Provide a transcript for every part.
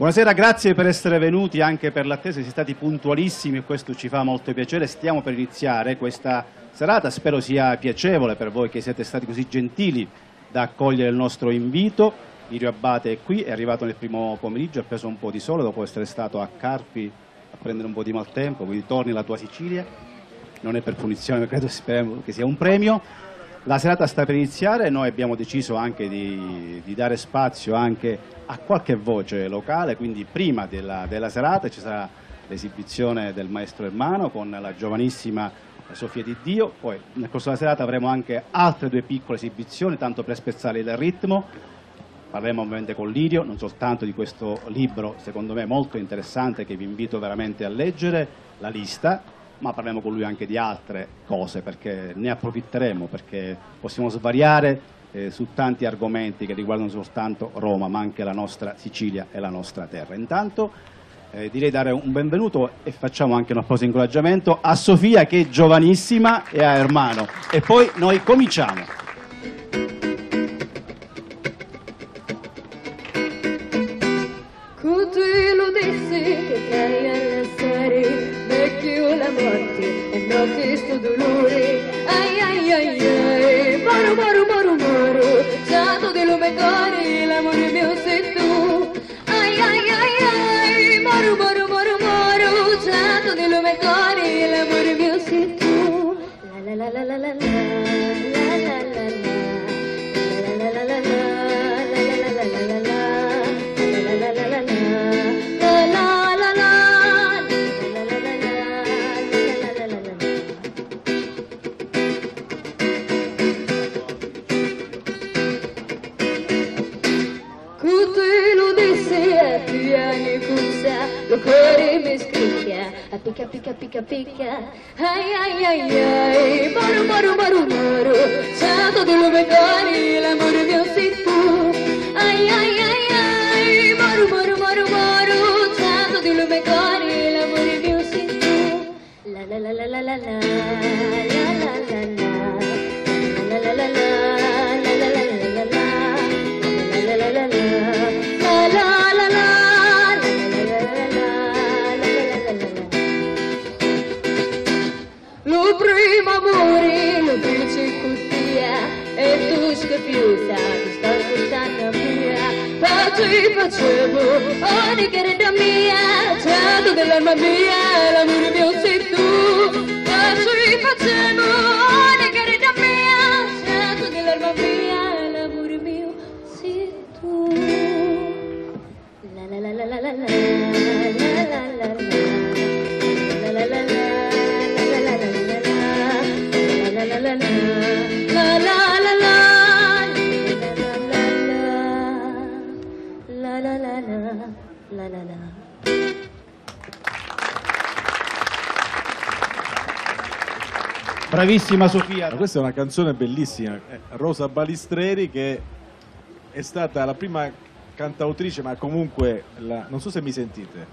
Buonasera, grazie per essere venuti, anche per l'attesa, siete stati puntualissimi e questo ci fa molto piacere. Stiamo per iniziare questa serata, spero sia piacevole per voi che siete stati così gentili da accogliere il nostro invito. Irio Abbate è qui, è arrivato nel primo pomeriggio, ha preso un po' di sole dopo essere stato a Carpi a prendere un po' di maltempo, quindi torni alla tua Sicilia. Non è per punizione, credo, speriamo che sia un premio. La serata sta per iniziare, noi abbiamo deciso anche di, di dare spazio anche a qualche voce locale, quindi prima della, della serata ci sarà l'esibizione del maestro Ermano con la giovanissima Sofia di Dio, poi nel corso della serata avremo anche altre due piccole esibizioni, tanto per spezzare il ritmo, parleremo ovviamente con Lirio, non soltanto di questo libro, secondo me molto interessante, che vi invito veramente a leggere, la lista, ma parliamo con lui anche di altre cose perché ne approfitteremo, perché possiamo svariare eh, su tanti argomenti che riguardano soltanto Roma, ma anche la nostra Sicilia e la nostra terra. Intanto eh, direi dare un benvenuto e facciamo anche un applauso di incoraggiamento a Sofia che è giovanissima e a Ermano e poi noi cominciamo. Could you morte, è notte questo dolore. Ai ai ai ai, moro moro moro moro, santo di lume cuore, l'amore mio sei tu. Ai ai ai ai, moro moro moro moro, santo di lume cuore, l'amore mio sei tu. La la la la la la la. pica, pica, pica, pica. Ay, ay, ay, ay, moro moro moro moro, ya todo lo me el amor de Ay, ay, ay, ay, moro moro moro maru, ya lo el amor de La, la, la, la, la, la, la, la, la, la, la. ti facevo ogni querida mia certo dell'anima mia l'amore mio sei tu ma ci facevo Bravissima Sofia. Ma questa è una canzone bellissima, eh, Rosa Balistreri che è stata la prima cantautrice, ma comunque la... non so se mi sentite.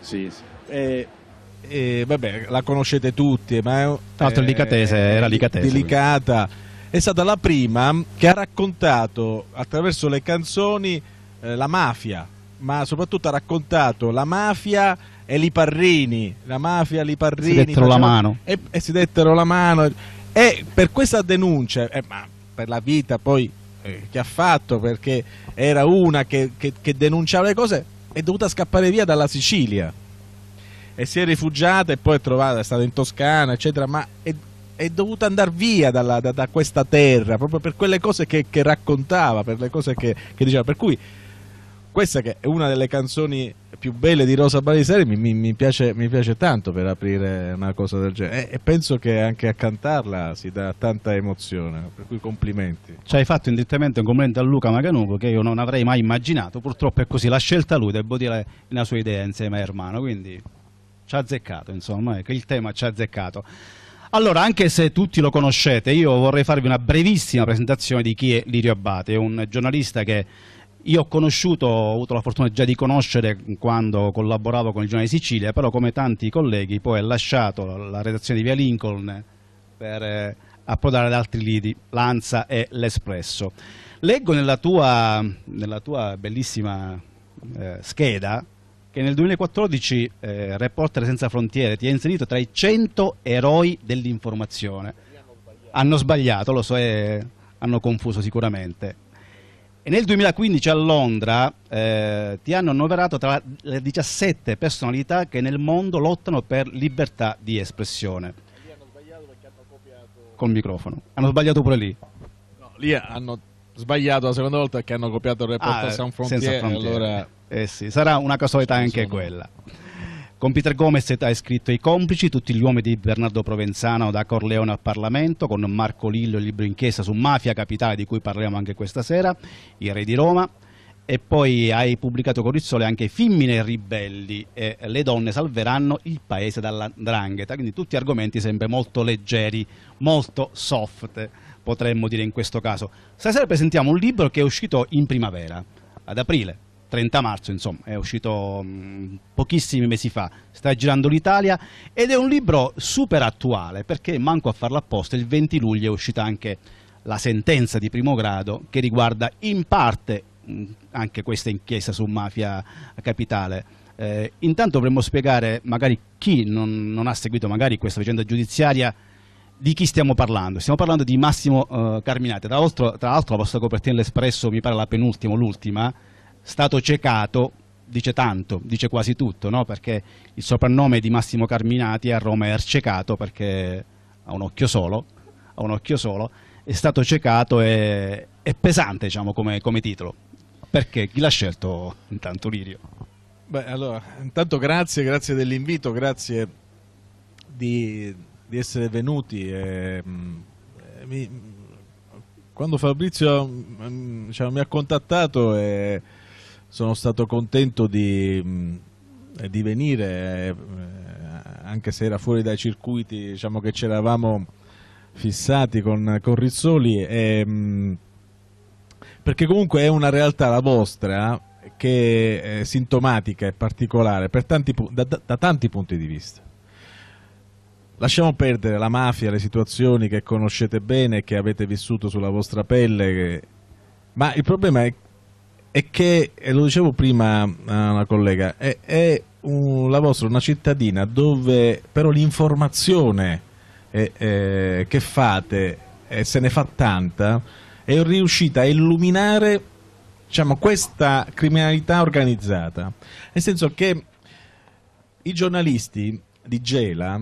Sì, sì. E, eh, e, vabbè, la conoscete tutti, ma è, Tra l'altro, eh, Licatese era Licatese. Delicata. È stata la prima che ha raccontato attraverso le canzoni eh, la mafia, ma soprattutto ha raccontato la mafia e Liparrini, la mafia Liparrini. Si dettero faceva, la mano. E, e, si dettero la mano. E per questa denuncia, eh, ma per la vita poi eh, che ha fatto, perché era una che, che, che denunciava le cose, è dovuta scappare via dalla Sicilia. E si è rifugiata e poi è trovata, è stata in Toscana, eccetera, ma è, è dovuta andare via dalla, da, da, questa terra proprio per quelle cose che, che raccontava, per le cose che, che, diceva. Per cui questa che è una delle canzoni più belle di Rosa Balisari mi, mi, mi, piace, mi piace, tanto per aprire una cosa del genere e, e, penso che anche a cantarla si dà tanta emozione, per cui complimenti. Ci hai fatto indirettamente un commento a Luca Maganugo che io non avrei mai immaginato, purtroppo è così, l'ha scelta lui, devo dire, la sua idea insieme a Ermano, quindi ci ha azzeccato, insomma, ecco, il tema ci ha azzeccato. Allora, anche se tutti lo conoscete, io vorrei farvi una brevissima presentazione di chi è Lirio Abate, è un giornalista che io ho conosciuto, ho avuto la fortuna già di conoscere quando collaboravo con il Giornale Sicilia, però come tanti colleghi poi ha lasciato la redazione di Via Lincoln per eh, approdare ad altri lidi, Lanza e L'Espresso. Leggo nella tua, nella tua bellissima eh, scheda che nel 2014 eh, Reporter Senza Frontiere ti ha inserito tra i 100 eroi dell'informazione. Hanno sbagliato, lo so, e hanno confuso sicuramente. E nel 2015 a Londra eh, ti hanno annoverato tra le 17 personalità che nel mondo lottano per libertà di espressione. Lì hanno sbagliato perché hanno copiato... Col microfono. Hanno sbagliato pure lì. No, lì hanno sbagliato la seconda volta perché hanno copiato il report ah, San Frontier. Allora... Eh sì, sarà una casualità anche quella. Con Peter Gomez ha scritto I complici, tutti gli uomini di Bernardo Provenzano da Corleone al Parlamento, con Marco Lillo il libro inchiesta su Mafia Capitale di cui parliamo anche questa sera, I Re di Roma. E poi hai pubblicato con Rizzole anche Femmine ribelli e Le donne salveranno il paese dalla drangheta. Quindi tutti argomenti sempre molto leggeri, molto soft, potremmo dire in questo caso. Stasera presentiamo un libro che è uscito in primavera, ad aprile 30 marzo, insomma, è uscito mh, mm, pochissimi mesi fa, sta girando l'Italia ed è un libro super attuale perché manco a farlo apposta, il 20 luglio è uscita anche la sentenza di primo grado che riguarda in parte mh, mm, anche questa inchiesta su mafia capitale. Eh, intanto dovremmo spiegare, magari chi non, non ha seguito questa vicenda giudiziaria, di chi stiamo parlando? Stiamo parlando di Massimo eh, Carminati, tra l'altro, la vostra copertina dell'Espresso mi pare la penultima, l'ultima, stato cecato dice tanto, dice quasi tutto, no? perché il soprannome di Massimo Carminati a Roma è Arcecato perché ha un occhio solo, ha un occhio solo è stato cecato e è pesante diciamo, come, come titolo. Perché chi l'ha scelto intanto Lirio? Beh, allora, intanto grazie, grazie dell'invito, grazie di, di, essere venuti. E, e mm, mi, quando Fabrizio mm, mm, diciamo, mi ha contattato... E, sono stato contento di, di venire, eh, anche se era fuori dai circuiti, diciamo che c'eravamo fissati con, con Rizzoli, eh, perché comunque è una realtà la vostra che è sintomatica e particolare tanti, da, da tanti punti di vista. Lasciamo perdere la mafia, le situazioni che conoscete bene, che avete vissuto sulla vostra pelle, che... ma il problema è è che, e eh, lo dicevo prima eh, a una collega, è, è un, la vostra una cittadina dove però l'informazione è, eh, è, che fate, e se ne fa tanta, è riuscita a illuminare diciamo, questa criminalità organizzata. Nel senso che i giornalisti di Gela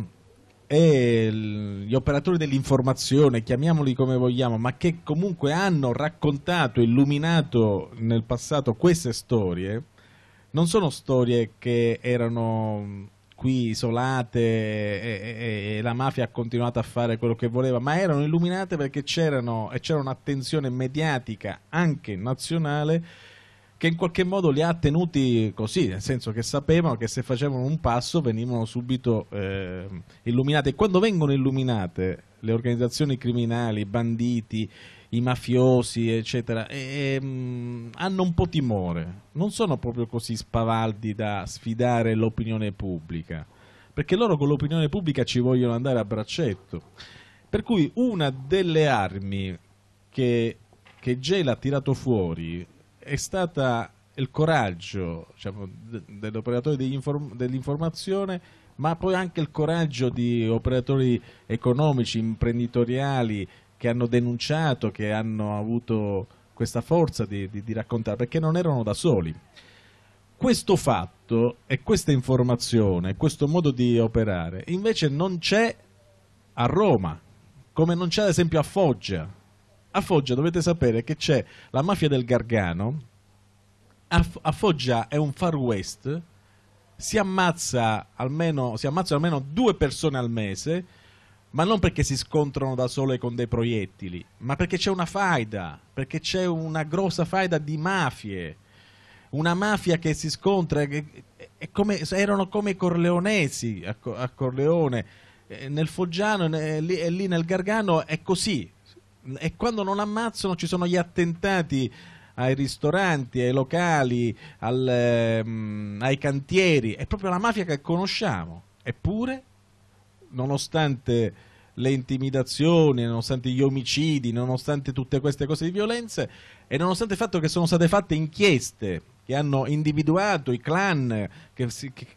e gli operatori dell'informazione, chiamiamoli come vogliamo, ma che comunque hanno raccontato, illuminato nel passato queste storie, non sono storie che erano mm, qui isolate e, e, e la mafia ha continuato a fare quello che voleva, ma erano illuminate perché c'era un'attenzione mediatica anche nazionale che in qualche modo li ha tenuti così, nel senso che sapevano che se facevano un passo venivano subito eh, illuminate. E quando vengono illuminate le organizzazioni criminali, i banditi, i mafiosi, eccetera, e, um, hanno un po' timore, non sono proprio così spavaldi da sfidare l'opinione pubblica, perché loro con l'opinione pubblica ci vogliono andare a braccetto. Per cui una delle armi che, che Gela ha tirato fuori è stata il coraggio diciamo, dell'operatore dell'informazione, ma poi anche il coraggio di operatori economici, imprenditoriali che hanno denunciato, che hanno avuto questa forza di, di, di raccontare, perché non erano da soli. Questo fatto e questa informazione, questo modo di operare, invece non c'è a Roma, come non c'è ad esempio a Foggia, a Foggia dovete sapere che c'è la mafia del Gargano, a, a Foggia è un far west, si, ammazza almeno, si ammazzano almeno due persone al mese, ma non perché si scontrano da sole con dei proiettili, ma perché c'è una faida, perché c'è una grossa faida di mafie, una mafia che si scontra, che, come, erano come i corleonesi a, Corleone, eh, nel Foggiano e lì nel Gargano è così, e quando non ammazzano ci sono gli attentati ai ristoranti, ai locali, al, ehm, ai cantieri, è proprio la mafia che conosciamo. Eppure, nonostante le intimidazioni, nonostante gli omicidi, nonostante tutte queste cose di violenze e nonostante il fatto che sono state fatte inchieste che hanno individuato i clan che,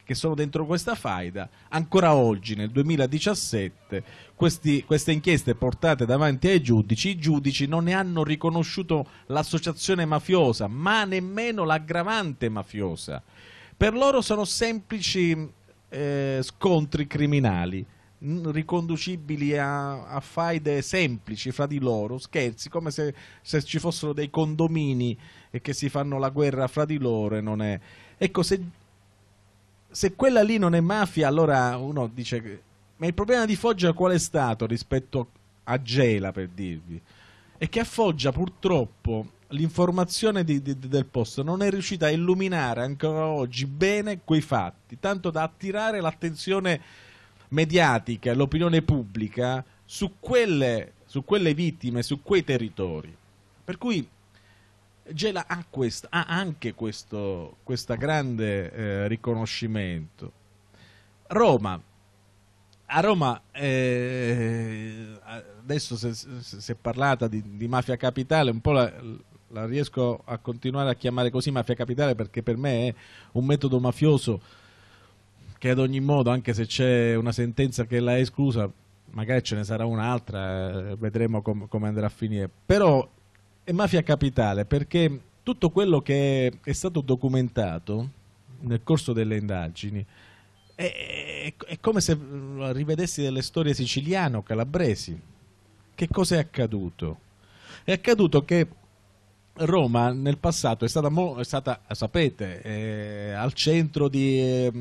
che sono dentro questa faida, ancora oggi nel 2017 questi, queste inchieste portate davanti ai giudici, i giudici non ne hanno riconosciuto l'associazione mafiosa, ma nemmeno l'aggravante mafiosa. Per loro sono semplici eh, scontri criminali riconducibili a, a, faide semplici fra di loro, scherzi, come se, se, ci fossero dei condomini che si fanno la guerra fra di loro e non è... Ecco, se, se quella lì non è mafia, allora uno dice Che, ma il problema di Foggia qual è stato rispetto a Gela, per dirvi? È che a Foggia purtroppo l'informazione di, di, del posto non è riuscita a illuminare ancora oggi bene quei fatti, tanto da attirare l'attenzione mediatica e l'opinione pubblica su quelle, su quelle vittime, su quei territori. Per cui Gela ha, questa, ha anche questo grande eh, riconoscimento. Roma, a Roma eh, adesso si è parlata di, di, mafia capitale, un po' la, la, riesco a continuare a chiamare così mafia capitale perché per me è un metodo mafioso che ad ogni modo, anche se c'è una sentenza che l'ha esclusa, magari ce ne sarà un'altra, eh, vedremo com come andrà a finire. Però è mafia capitale perché tutto quello che è stato documentato nel corso delle indagini è, è, è come se rivedessi delle storie siciliane o calabresi Che cosa è accaduto? È accaduto che Roma nel passato è stata, è stata sapete, eh, al centro di eh,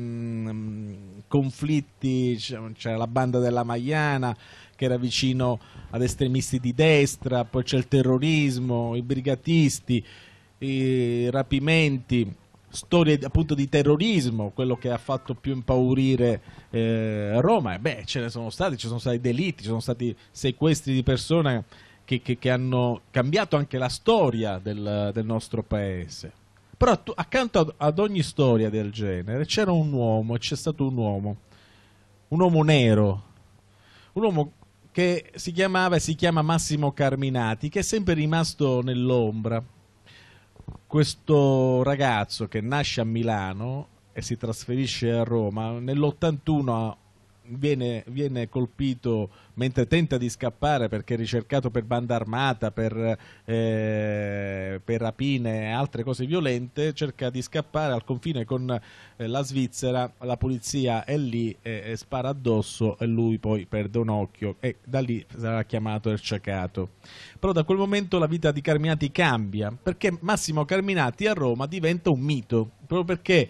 conflitti, c'era la banda della Maiana che era vicino ad estremisti di destra, poi c'è il terrorismo, i brigatisti, i rapimenti storie appunto di terrorismo, quello che ha fatto più impaurire eh, Roma, beh ce ne sono stati, ci sono stati delitti, ci sono stati sequestri di persone che, che, che hanno cambiato anche la storia del, del nostro paese. Però tu, accanto ad, ad ogni storia del genere c'era un uomo, c'è stato un uomo, un uomo nero, un uomo che si chiamava e si chiama Massimo Carminati, che è sempre rimasto nell'ombra questo ragazzo che nasce a Milano e si trasferisce a Roma nell'81 Viene, viene, colpito mentre tenta di scappare perché è ricercato per banda armata, per, eh, per rapine e altre cose violente, cerca di scappare al confine con eh, la Svizzera, la polizia è lì e, e, spara addosso e lui poi perde un occhio e da lì sarà chiamato e Erciacato. Però da quel momento la vita di Carminati cambia perché Massimo Carminati a Roma diventa un mito, proprio perché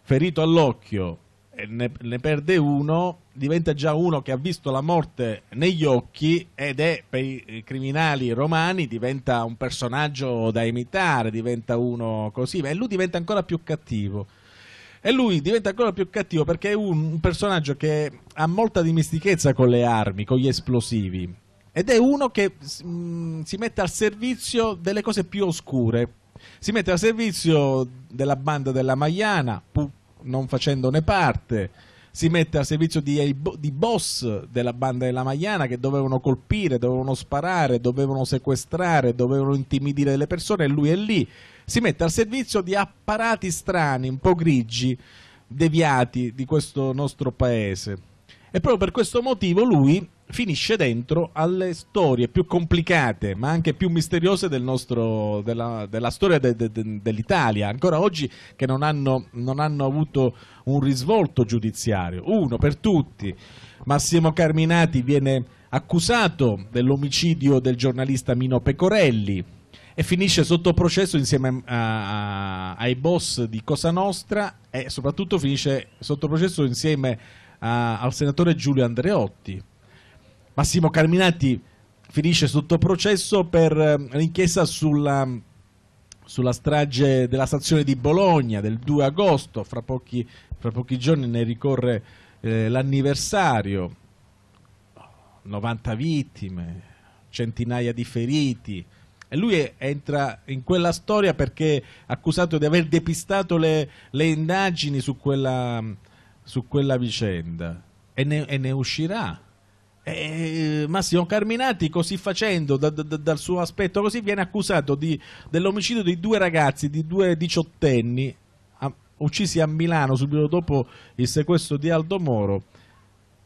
ferito all'occhio ne, ne, perde uno, diventa già uno che ha visto la morte negli occhi ed è per i criminali romani, diventa un personaggio da imitare, diventa uno così, e lui diventa ancora più cattivo. E lui diventa ancora più cattivo perché è un, un personaggio che ha molta dimestichezza con le armi, con gli esplosivi. Ed è uno che mh, mm, si mette al servizio delle cose più oscure. Si mette al servizio della banda della Maiana, pu, non facendone parte, si mette al servizio di, di boss della banda della Magliana che dovevano colpire, dovevano sparare, dovevano sequestrare, dovevano intimidire le persone e lui è lì. Si mette al servizio di apparati strani, un po' grigi, deviati di questo nostro paese. E proprio per questo motivo lui finisce dentro alle storie più complicate ma anche più misteriose del nostro, della, della, storia de, de, de, dell'Italia ancora oggi che non hanno, non hanno, avuto un risvolto giudiziario uno per tutti Massimo Carminati viene accusato dell'omicidio del giornalista Mino Pecorelli e finisce sotto processo insieme a, a, ai boss di Cosa Nostra e soprattutto finisce sotto processo insieme a, al senatore Giulio Andreotti Massimo Carminati finisce sotto processo per ehm, l'inchiesta sulla, sulla, strage della stazione di Bologna del 2 agosto, fra pochi, fra pochi giorni ne ricorre eh, l'anniversario, 90 vittime, centinaia di feriti, e lui entra in quella storia perché è accusato di aver depistato le, le indagini su quella, su quella vicenda e ne, e ne uscirà eh, Massimo Carminati, così facendo, da, da, dal suo aspetto così, viene accusato di, dell'omicidio di due ragazzi, di due diciottenni, a, uccisi a Milano subito dopo il sequestro di Aldo Moro,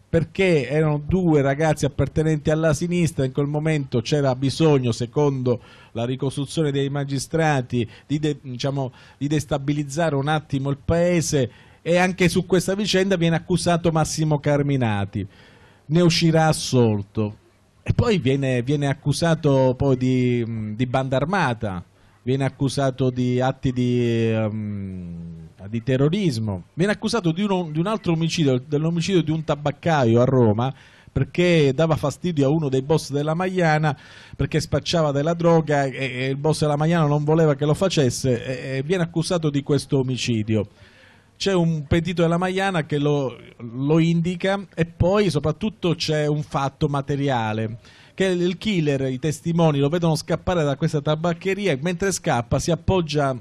perché erano due ragazzi appartenenti alla sinistra, in quel momento c'era bisogno, secondo la ricostruzione dei magistrati, di, de, diciamo, di destabilizzare un attimo il paese e anche su questa vicenda viene accusato Massimo Carminati ne uscirà assolto. E poi viene, viene accusato poi di, mm, di, banda armata, viene accusato di atti di, um, di terrorismo, viene accusato di, uno, di un altro omicidio, dell'omicidio di un tabaccaio a Roma perché dava fastidio a uno dei boss della Magliana perché spacciava della droga e, e il boss della Magliana non voleva che lo facesse e, e viene accusato di questo omicidio c'è un pentito della Maiana che lo, lo indica e poi soprattutto c'è un fatto materiale che il killer, i testimoni lo vedono scappare da questa tabaccheria e mentre scappa si appoggia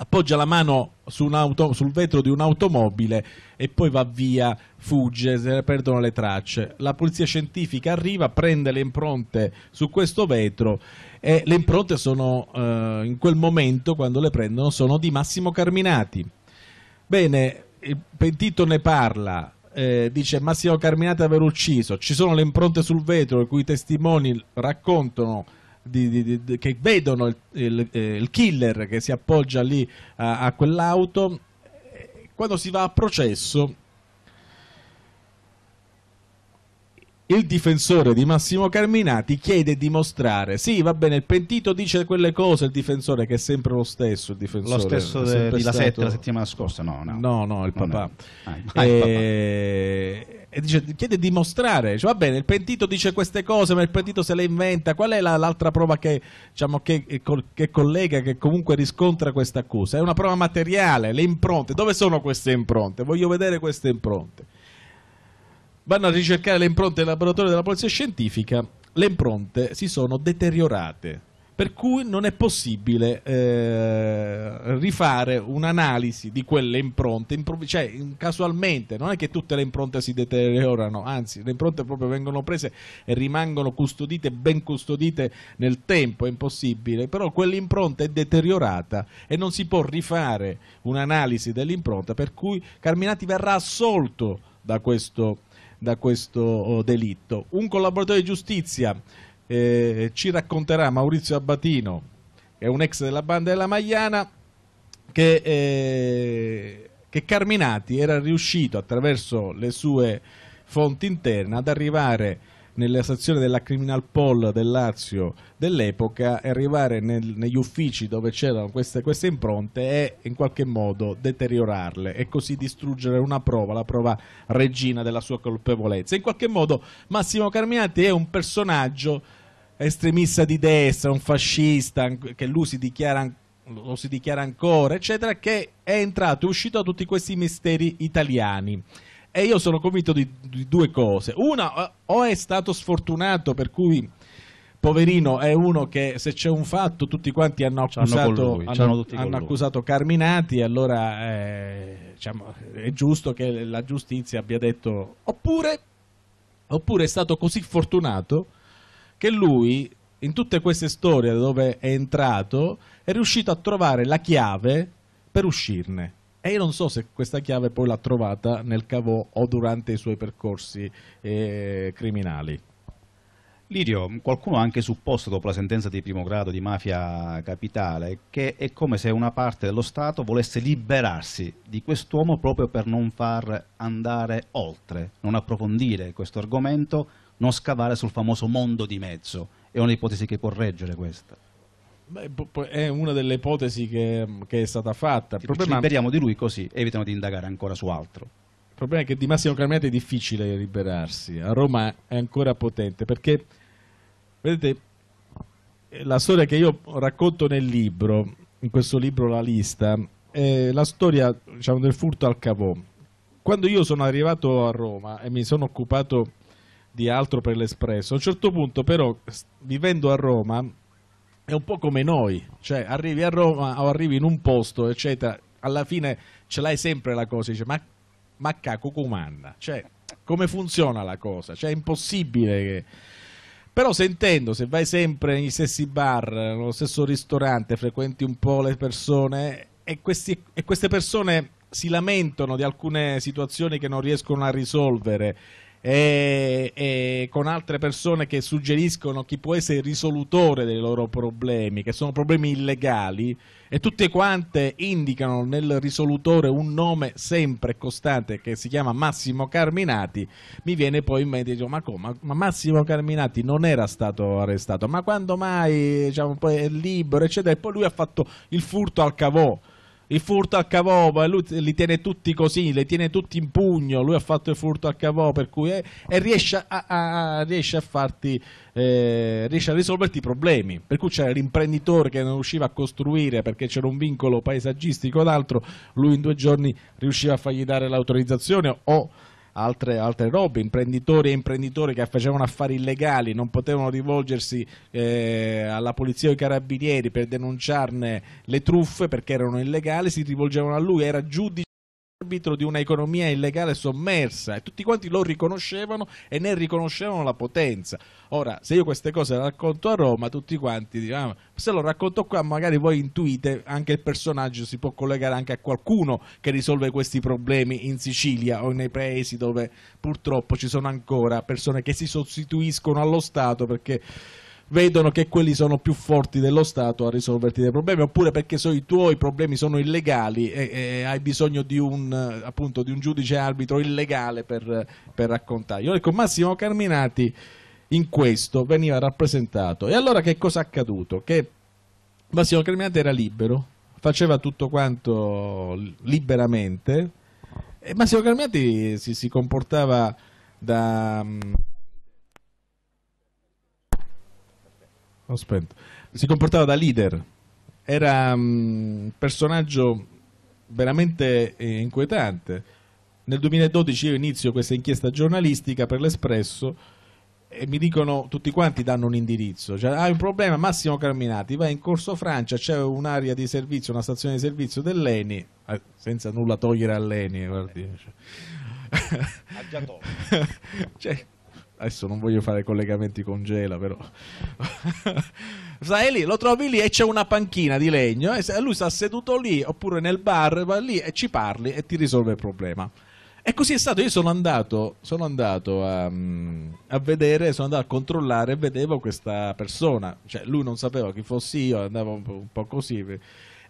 appoggia la mano su sul vetro di un'automobile e poi va via, fugge, se ne perdono le tracce. La polizia scientifica arriva, prende le impronte su questo vetro e le impronte sono eh, in quel momento, quando le prendono, sono di Massimo Carminati Bene, il pentito ne parla, eh, dice Massimo Carminati aver ucciso, ci sono le impronte sul vetro i cui testimoni raccontano di, di, di, che vedono il, il, eh, il, killer che si appoggia lì a, a quell'auto. Quando si va a processo il difensore di Massimo Carminati chiede di mostrare. Sì, va bene, il pentito dice quelle cose, il difensore che è sempre lo stesso. Il difensore, lo stesso de, di la, sette, la settimana scorsa, no, no. No, no, il papà. Ah, E... il papà. Eh, e dice, chiede di mostrare. Dice, va bene, il pentito dice queste cose, ma il pentito se le inventa. Qual è la, l'altra prova che, diciamo, che, eh, che collega, che comunque riscontra questa accusa? È una prova materiale, le impronte. Dove sono queste impronte? Voglio vedere queste impronte vanno a ricercare le impronte del laboratorio della polizia scientifica, le impronte si sono deteriorate, per cui non è possibile eh, rifare un'analisi di quelle impronte, cioè casualmente, non è che tutte le impronte si deteriorano, anzi le impronte proprio vengono prese e rimangono custodite, ben custodite nel tempo, è impossibile, però quell'impronta è deteriorata e non si può rifare un'analisi dell'impronta, per cui Carminati verrà assolto da questo da questo oh, delitto. Un collaboratore di giustizia eh, ci racconterà Maurizio Abbatino, che è un ex della banda della Magliana, che, eh, che Carminati era riuscito attraverso le sue fonti interne ad arrivare a nella sezione della Criminal Poll del Lazio dell'epoca e arrivare nel, negli uffici dove c'erano queste, queste, impronte e in qualche modo deteriorarle e così distruggere una prova, la prova regina della sua colpevolezza. In qualche modo Massimo Carminati è un personaggio estremista di destra, un fascista che lui si dichiara lo si dichiara ancora, eccetera, che è entrato e uscito da tutti questi misteri italiani. E io sono convinto di, di due cose. Una, eh, o è stato sfortunato per cui poverino è uno che se c'è un fatto tutti quanti hanno accusato, lui, hanno, hanno accusato Carminati e allora è, eh, diciamo, è giusto che la giustizia abbia detto oppure, oppure è stato così fortunato che lui in tutte queste storie dove è entrato è riuscito a trovare la chiave per uscirne e io non so se questa chiave poi l'ha trovata nel cavò o durante i suoi percorsi eh, criminali. Lirio, qualcuno ha anche supposto dopo la sentenza di primo grado di mafia capitale che è come se una parte dello Stato volesse liberarsi di quest'uomo proprio per non far andare oltre, non approfondire questo argomento, non scavare sul famoso mondo di mezzo. È un'ipotesi che può reggere questa. È una delle ipotesi che, che è stata fatta. Il problema... Ci liberiamo di lui così, evitano di indagare ancora su altro. Il problema è che di Massimo Carmiati è difficile liberarsi, a Roma è ancora potente, perché, vedete, la storia che io racconto nel libro, in questo libro La Lista, è la storia diciamo, del furto al cavò. Quando io sono arrivato a Roma e mi sono occupato di altro per l'Espresso, a un certo punto però, vivendo a Roma, è un po' come noi, cioè arrivi a Roma o arrivi in un posto, eccetera, alla fine ce l'hai sempre la cosa, dice ma, ma caco comanda, cioè come funziona la cosa, cioè è impossibile che... Però sentendo, se vai sempre negli stessi bar, nello stesso ristorante, frequenti un po' le persone e, questi, e queste persone si lamentano di alcune situazioni che non riescono a risolvere e, e, con altre persone che suggeriscono chi può essere il risolutore dei loro problemi, che sono problemi illegali, e tutte quante indicano nel risolutore un nome sempre costante che si chiama Massimo Carminati, mi viene poi in mente, dico, ma come? Ma Massimo Carminati non era stato arrestato, ma quando mai diciamo, è libero, eccetera, e poi lui ha fatto il furto al cavò il furto a cavò, ma lui li tiene tutti così, li tiene tutti in pugno, lui ha fatto il furto a cavò, per cui è, eh, e riesce a, a, a, riesce a farti, eh, riesce a risolverti i problemi. Per cui c'era l'imprenditore che non riusciva a costruire perché c'era un vincolo paesaggistico o altro, lui in due giorni riusciva a fargli dare l'autorizzazione o altre, altre robe, imprenditori e imprenditori che facevano affari illegali non potevano rivolgersi eh, alla polizia o ai carabinieri per denunciarne le truffe perché erano illegali, si rivolgevano a lui, era giudice arbitro di un'economia illegale sommersa e tutti quanti lo riconoscevano e ne riconoscevano la potenza. Ora, se io queste cose le racconto a Roma, tutti quanti diciamo, se lo racconto qua magari voi intuite anche il personaggio si può collegare anche a qualcuno che risolve questi problemi in Sicilia o nei paesi dove purtroppo ci sono ancora persone che si sostituiscono allo Stato perché vedono che quelli sono più forti dello Stato a risolverti dei problemi, oppure perché so, i tuoi problemi sono illegali e, e hai bisogno di un, appunto, di un, giudice arbitro illegale per, per raccontarglielo. Ecco, Massimo Carminati in questo veniva rappresentato. E allora che cosa è accaduto? Che Massimo Carminati era libero, faceva tutto quanto liberamente, e Massimo Carminati si, si comportava da... Mm, ho spento. Si comportava da leader, era mm, un personaggio veramente eh, inquietante. Nel 2012 io inizio questa inchiesta giornalistica per l'Espresso e mi dicono tutti quanti danno un indirizzo, cioè hai un problema Massimo Carminati, vai in Corso Francia, c'è un'area di servizio, una stazione di servizio dell'ENI, eh, senza nulla togliere all'ENI, guardi. Eh. cioè, cioè adesso non voglio fare collegamenti con Gela, però. Sai lì, lo trovi lì e c'è una panchina di legno e lui sta seduto lì oppure nel bar, va lì e ci parli e ti risolve il problema. E così è stato, io sono andato, sono andato a, mm, a, vedere, sono andato a controllare e vedevo questa persona, cioè lui non sapeva chi fossi io, andavo un po', un po così. E,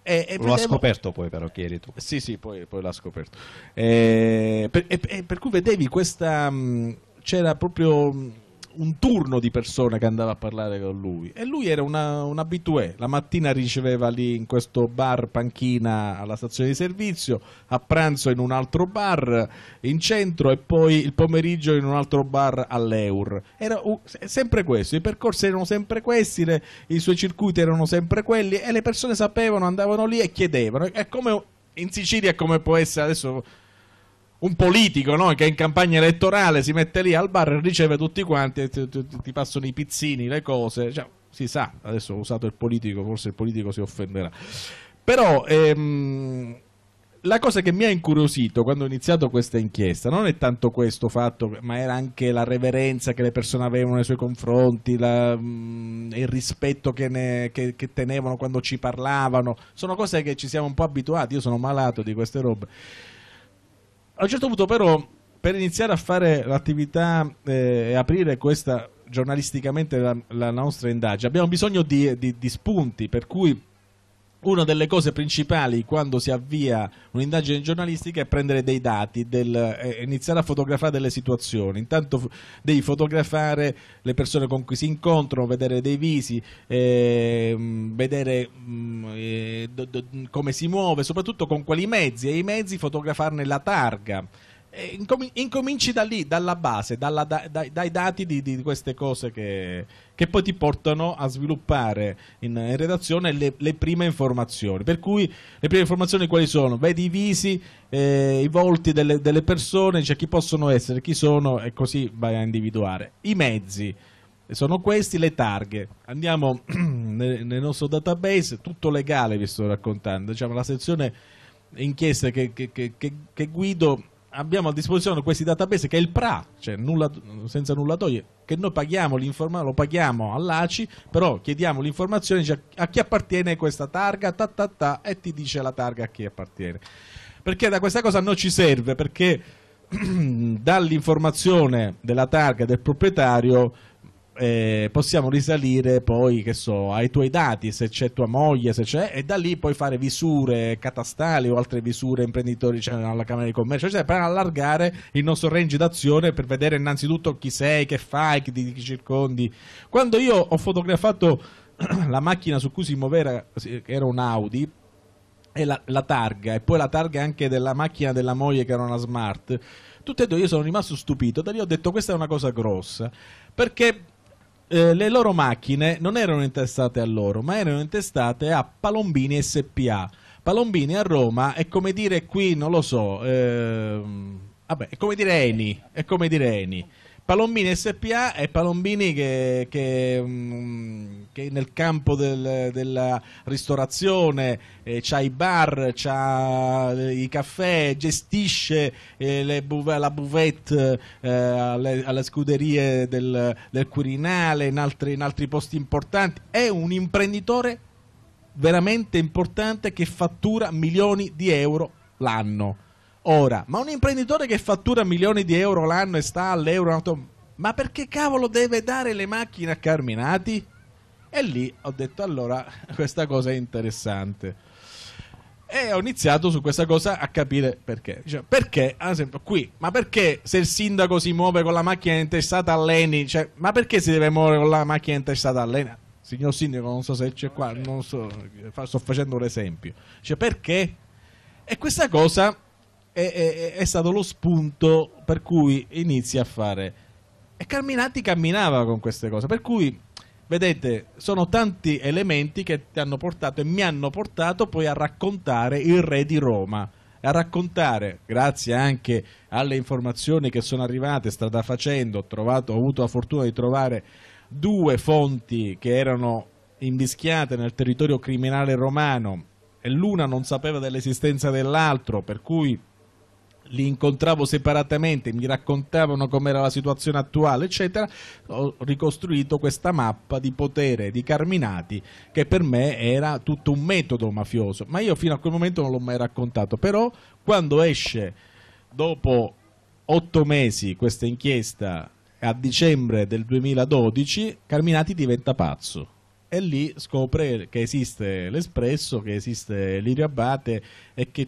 e Lo ha scoperto poi però chi eri tu. Sì, sì, poi, poi l'ha scoperto. E per, e, per, cui vedevi questa... Mh, mm, c'era proprio un turno di persone che andava a parlare con lui e lui era una, un abitué la mattina riceveva lì in questo bar panchina alla stazione di servizio a pranzo in un altro bar in centro e poi il pomeriggio in un altro bar all'Eur era uh, sempre questo, i percorsi erano sempre questi le, i suoi circuiti erano sempre quelli e le persone sapevano, andavano lì e chiedevano è come in Sicilia come può essere adesso un politico no? che in campagna elettorale si mette lì al bar e riceve tutti quanti, ti, ti, ti passano i pizzini, le cose. Cioè, si sa, adesso ho usato il politico, forse il politico si offenderà. Però ehm, la cosa che mi ha incuriosito quando ho iniziato questa inchiesta non è tanto questo fatto, ma era anche la reverenza che le persone avevano nei suoi confronti, la, mh, mm, il rispetto che, ne, che, che tenevano quando ci parlavano. Sono cose che ci siamo un po' abituati, io sono malato di queste robe a un certo punto però per iniziare a fare l'attività eh, e aprire questa giornalisticamente la, la nostra indagine abbiamo bisogno di, di, di spunti per cui una delle cose principali quando si avvia un'indagine giornalistica è prendere dei dati, del, eh, iniziare a fotografare delle situazioni. Intanto devi fotografare le persone con cui si incontrano, vedere dei visi, ehm, mm, eh, vedere mh, eh, come si muove, soprattutto con quali mezzi e i mezzi fotografarne la targa. Eh, incominci da lì, dalla base, dalla, dai, dai, dati di, di queste cose che, che, poi ti portano a sviluppare in, in redazione le, le, prime informazioni. Per cui le prime informazioni quali sono? Vedi i visi, eh, i volti delle, delle persone, cioè chi possono essere, chi sono e così vai a individuare. I mezzi. Eh, sono questi le targhe. Andiamo nel, nel nostro database, tutto legale vi sto raccontando, diciamo la sezione inchieste che, che, che guido abbiamo a disposizione questi database che è il PRA, cioè nulla, senza nulla toglie, che noi paghiamo lo paghiamo all'ACI, però chiediamo l'informazione cioè, a chi appartiene questa targa, ta, ta, ta, e ti dice la targa a chi appartiene. Perché da questa cosa non ci serve, perché dall'informazione della targa del proprietario eh, possiamo risalire poi, che so, ai tuoi dati, se c'è tua moglie, se c'è, e da lì puoi fare visure catastali o altre visure imprenditori cioè, alla Camera di Commercio, cioè per allargare il nostro range d'azione per vedere innanzitutto chi sei, che fai, chi ti chi circondi. Quando io ho fotografato la macchina su cui si muoveva, che era un Audi, e la, la targa, e poi la targa anche della macchina della moglie che era una Smart, tutte e due io sono rimasto stupito, da lì ho detto questa è una cosa grossa, perché eh, le loro macchine non erano intestate a loro, ma erano intestate a Palombini SPA. Palombini a Roma è come dire qui, non lo so, eh, vabbè, è come dire Eni, è come dire Eni. Palombini SPA è Palombini che, che, mm, che nel campo del, della ristorazione eh, c'ha i bar, c'ha i caffè, gestisce eh, buve, la buvette eh, alle, alle, scuderie del, del Quirinale, in altri, in altri posti importanti. È un imprenditore veramente importante che fattura milioni di euro l'anno ora. Ma un imprenditore che fattura milioni di euro l'anno e sta all'euro Ma perché cavolo deve dare le macchine a Carminati? E lì ho detto allora questa cosa è interessante. E ho iniziato su questa cosa a capire perché. Cioè, perché, ad esempio, qui, ma perché se il sindaco si muove con la macchina intestata all'Eni, cioè, ma perché si deve muovere con la macchina intestata all'Eni? Signor sindaco, non so se c'è qua, non so, sto facendo un esempio. Cioè, perché? E questa cosa è, è, è, stato lo spunto per cui inizia a fare. E Carminati camminava con queste cose, per cui vedete, sono tanti elementi che ti hanno portato e mi hanno portato poi a raccontare il re di Roma. A raccontare, grazie anche alle informazioni che sono arrivate strada facendo, ho, trovato, ho avuto la fortuna di trovare due fonti che erano invischiate nel territorio criminale romano e l'una non sapeva dell'esistenza dell'altro, per cui li incontravo separatamente, mi raccontavano com'era la situazione attuale, eccetera, ho ricostruito questa mappa di potere di Carminati che per me era tutto un metodo mafioso, ma io fino a quel momento non l'ho mai raccontato, però quando esce dopo otto mesi questa inchiesta a dicembre del 2012, Carminati diventa pazzo e lì scopre che esiste l'Espresso, che esiste Lirio Abate e che,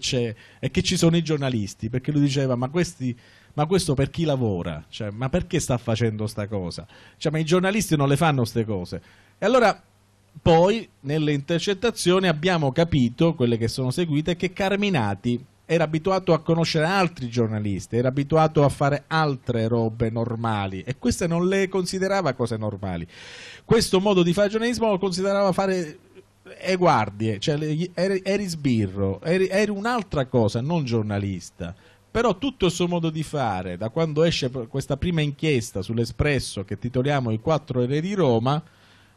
e che, ci sono i giornalisti, perché lui diceva ma, questi, ma questo per chi lavora? Cioè, ma perché sta facendo sta cosa? Cioè, ma i giornalisti non le fanno queste cose. E allora poi nelle intercettazioni abbiamo capito, quelle che sono seguite, che Carminati era abituato a conoscere altri giornalisti, era abituato a fare altre robe normali e queste non le considerava cose normali. Questo modo di fare giornalismo lo considerava fare e guardie, cioè eri, sbirro, eri, eri un'altra cosa, non giornalista però tutto il suo modo di fare da quando esce questa prima inchiesta sull'Espresso che titoliamo i quattro re di Roma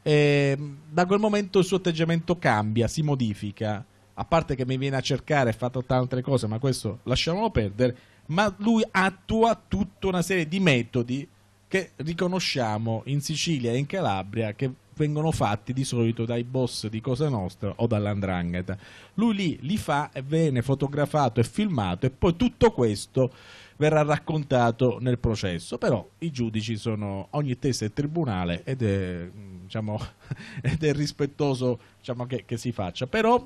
eh, da quel momento il suo atteggiamento cambia, si modifica a parte che mi viene a cercare e fa tante altre cose, ma questo lasciamolo perdere, ma lui attua tutta una serie di metodi che riconosciamo in Sicilia e in Calabria che vengono fatti di solito dai boss di Cosa Nostra o dall'Andrangheta. Lui lì li fa e viene fotografato e filmato e poi tutto questo verrà raccontato nel processo, però i giudici sono ogni testa è tribunale ed è, diciamo, ed è rispettoso diciamo, che, che si faccia, però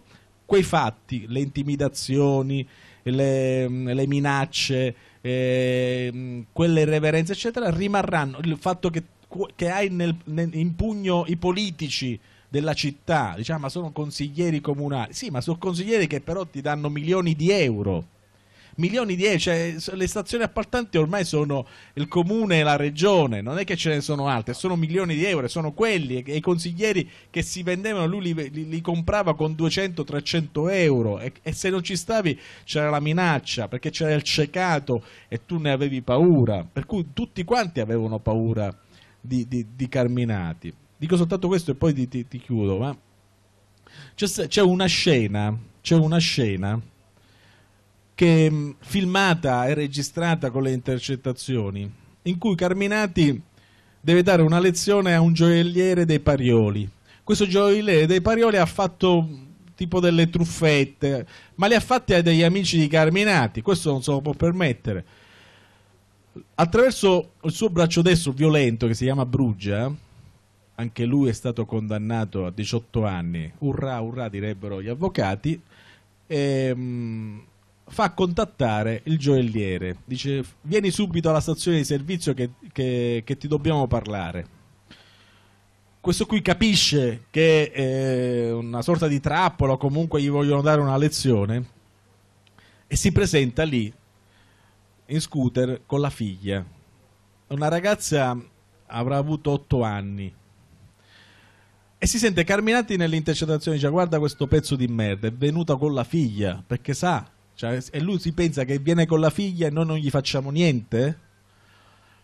quei fatti, le intimidazioni, le, le minacce, eh, quelle irreverenze, eccetera, rimarranno. Il fatto che, che hai nel, nel, in pugno i politici della città, diciamo, ma sono consiglieri comunali. Sì, ma sono consiglieri che però ti danno milioni di euro milioni di euro. Eh, cioè, le stazioni appaltanti ormai sono il comune e la regione, non è che ce ne sono altre, sono milioni di euro, sono quelli e i consiglieri che si vendevano, lui li, li, li comprava con 200-300 euro e, e, se non ci stavi c'era la minaccia perché c'era il cecato e tu ne avevi paura, per cui tutti quanti avevano paura di, di, di Carminati. Dico soltanto questo e poi ti, ti, ti chiudo, ma c'è una scena, c'è una scena che mm, filmata e registrata con le intercettazioni, in cui Carminati deve dare una lezione a un gioielliere dei Parioli. Questo gioielliere dei Parioli ha fatto mm, tipo delle truffette, ma le ha fatte a degli amici di Carminati, questo non se lo può permettere. Attraverso il suo braccio destro violento, che si chiama Brugia, anche lui è stato condannato a 18 anni, urrà, urrà direbbero gli avvocati, e, ehm, fa contattare il gioielliere. Dice: Vieni subito alla stazione di servizio che, che, che ti dobbiamo parlare. Questo qui capisce che è eh, una sorta di trappola, comunque gli vogliono dare una lezione, e si presenta lì in scooter con la figlia. Una ragazza avrà avuto otto anni. E si sente Carminati nell'intercettazione, dice guarda questo pezzo di merda, è venuta con la figlia, perché sa cioè, e lui si pensa che viene con la figlia e noi non gli facciamo niente?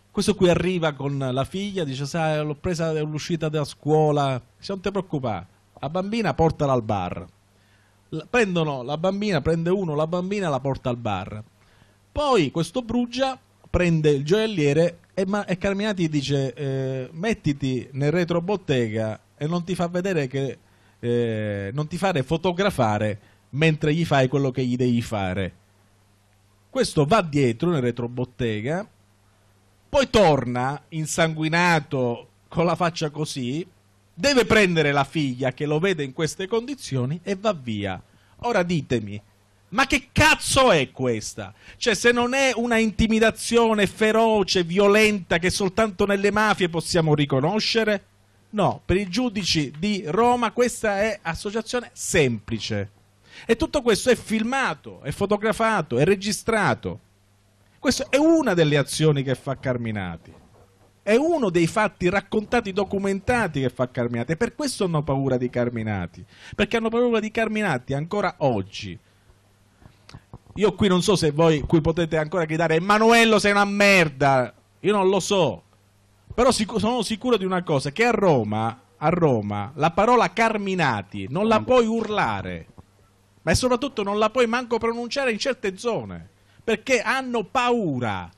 Questo qui arriva con la figlia, dice, sai, l'ho presa all'uscita dalla scuola, dice, non ti preoccupare, la bambina portala al bar. La, prendono la bambina, prende uno, la bambina e la porta al bar. Poi questo Brugia prende il gioielliere e, ma, e Carminati dice eh, mettiti nel retrobottega e non ti fa vedere che eh, non ti fare fotografare mentre gli fai quello che gli devi fare. Questo va dietro nel retrobottega, poi torna insanguinato con la faccia così, deve prendere la figlia che lo vede in queste condizioni e va via. Ora ditemi, ma che cazzo è questa? Cioè, se non è una intimidazione feroce, violenta, che soltanto nelle mafie possiamo riconoscere? No, per i giudici di Roma questa è associazione semplice. E tutto questo è filmato, è fotografato, è registrato. Questa è una delle azioni che fa Carminati. È uno dei fatti raccontati, documentati che fa Carminati. E per questo hanno paura di Carminati. Perché hanno paura di Carminati ancora oggi. Io qui non so se voi qui potete ancora gridare Emanuello sei una merda. Io non lo so. Però sono sicuro di una cosa, che a Roma, a Roma, la parola Carminati non la puoi urlare ma soprattutto non la puoi manco pronunciare in certe zone, perché hanno paura.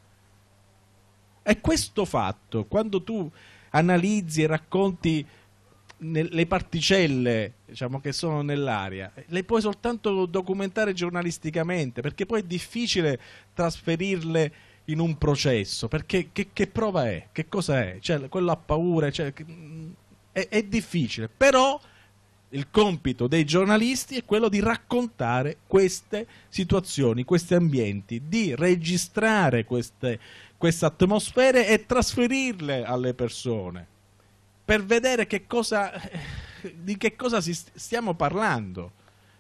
E questo fatto, quando tu analizzi e racconti le particelle diciamo, che sono nell'aria le puoi soltanto documentare giornalisticamente perché poi è difficile trasferirle in un processo perché che, che prova è? che cosa è? Cioè, quello ha paura cioè, mm, è, è difficile però il compito dei giornalisti è quello di raccontare queste situazioni, questi ambienti, di registrare queste, queste atmosfere e trasferirle alle persone per vedere che cosa, eh, di che cosa stiamo parlando.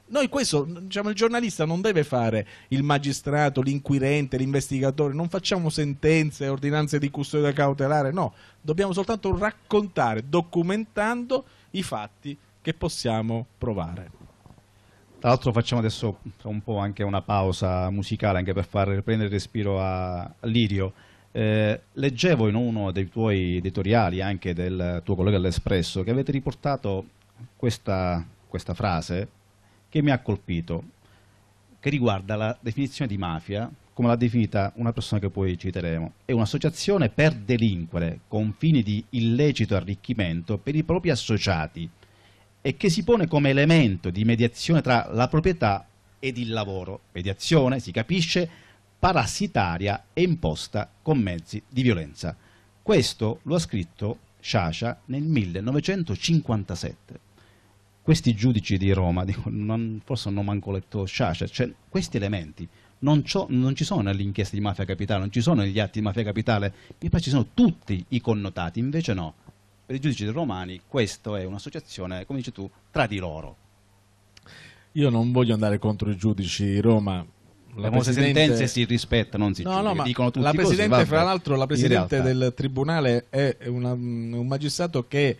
Noi questo, diciamo, il giornalista non deve fare il magistrato, l'inquirente, l'investigatore, non facciamo sentenze, ordinanze di custodia cautelare, no, dobbiamo soltanto raccontare, documentando i fatti che possiamo provare. Tra l'altro facciamo adesso un po' anche una pausa musicale anche per far prendere respiro a, Lirio. Eh, leggevo in uno dei tuoi editoriali, anche del tuo collega dell'Espresso, che avete riportato questa, questa frase che mi ha colpito, che riguarda la definizione di mafia come l'ha definita una persona che poi citeremo, è un'associazione per delinquere con fini di illecito arricchimento per i propri associati e che si pone come elemento di mediazione tra la proprietà ed il lavoro. Mediazione, si capisce, parassitaria e imposta con mezzi di violenza. Questo lo ha scritto Sciascia nel 1957. Questi giudici di Roma, dico, non, forse non manco letto Sciascia, cioè, questi elementi non, non, ci sono nell'inchiesta di Mafia Capitale, non ci sono negli atti di Mafia Capitale, mi pare ci sono tutti i connotati, invece no, per i giudici romani questa è un'associazione, come dici tu, tra di loro. Io non voglio andare contro i giudici di Roma. La le sentenze si rispettano, non si no, giudica, no, dicono tutti la presidente, così, fra l'altro, la presidente del tribunale è una, un magistrato che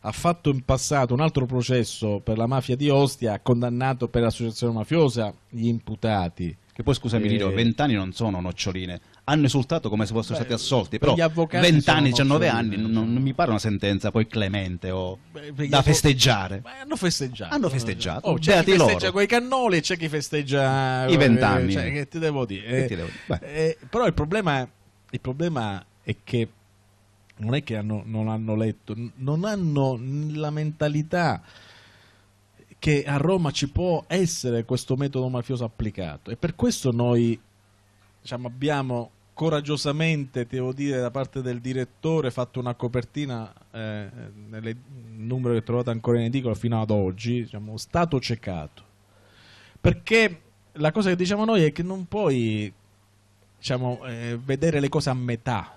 ha fatto in passato un altro processo per la mafia di Ostia, ha condannato per associazione mafiosa gli imputati. Che poi, scusami, Lino, eh, vent'anni non sono noccioline hanno esultato come se fossero Beh, stati assolti, però 20 anni, 19 anni, non, non, mi pare una sentenza poi clemente o Beh, da festeggiare. Beh, hanno festeggiato. Hanno festeggiato. Oh, c'è chi festeggia loro. quei cannoli e c'è chi festeggia i 20 eh, anni. Cioè, che ti devo dire? Eh, ti devo dire? Eh, eh, però il problema, il problema, è che non è che hanno, non hanno letto, non hanno la mentalità che a Roma ci può essere questo metodo mafioso applicato e per questo noi diciamo, abbiamo coraggiosamente, devo dire, da parte del direttore, fatto una copertina eh, nel numero che trovate ancora in edicola fino ad oggi, diciamo, stato ceccato. Perché la cosa che diciamo noi è che non puoi diciamo, eh, vedere le cose a metà,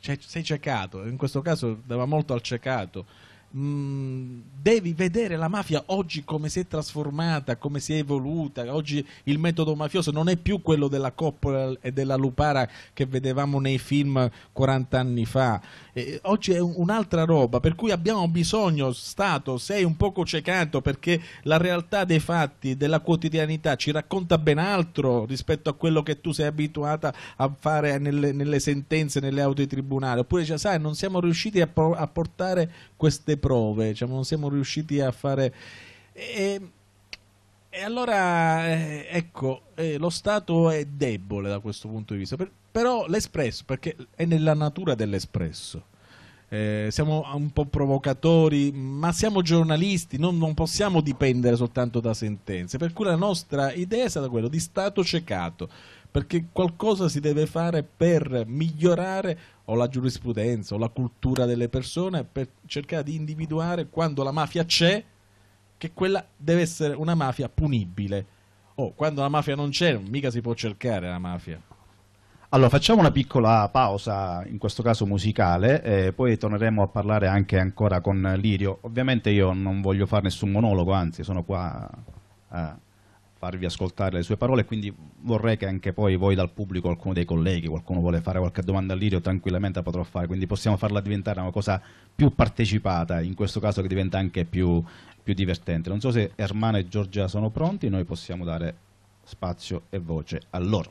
cioè, sei ceccato, in questo caso dava molto al ceccato Mm, devi vedere la mafia oggi come si è trasformata, come si è evoluta. Oggi il metodo mafioso non è più quello della coppola e della lupara che vedevamo nei film 40 anni fa eh, oggi è un'altra roba, per cui abbiamo bisogno, Stato, sei un poco ciecato perché la realtà dei fatti, della quotidianità ci racconta ben altro rispetto a quello che tu sei abituata a fare nelle, nelle sentenze, nelle auto di tribunale, oppure cioè, sai, non siamo riusciti a, pro- a portare queste prove, cioè, non siamo riusciti a fare... E, e allora, eh, ecco, eh, lo Stato è debole da questo punto di vista. Per, però l'espresso, perché è nella natura dell'espresso. Eh, siamo un po' provocatori, ma siamo giornalisti, non, non, possiamo dipendere soltanto da sentenze. Per cui la nostra idea è stata quella di stato ciecato, perché qualcosa si deve fare per migliorare o la giurisprudenza o la cultura delle persone, per cercare di individuare quando la mafia c'è, che quella deve essere una mafia punibile. O oh, quando la mafia non c'è, mica si può cercare la mafia. Allora, facciamo una piccola pausa, in questo caso musicale, e poi torneremo a parlare anche ancora con Lirio. Ovviamente io non voglio fare nessun monologo, anzi sono qua a farvi ascoltare le sue parole, quindi vorrei che anche poi voi dal pubblico, qualcuno dei colleghi, qualcuno vuole fare qualche domanda a Lirio, tranquillamente la potrò fare, quindi possiamo farla diventare una cosa più partecipata, in questo caso che diventa anche più, più divertente. Non so se Ermano e Giorgia sono pronti, noi possiamo dare spazio e voce a loro.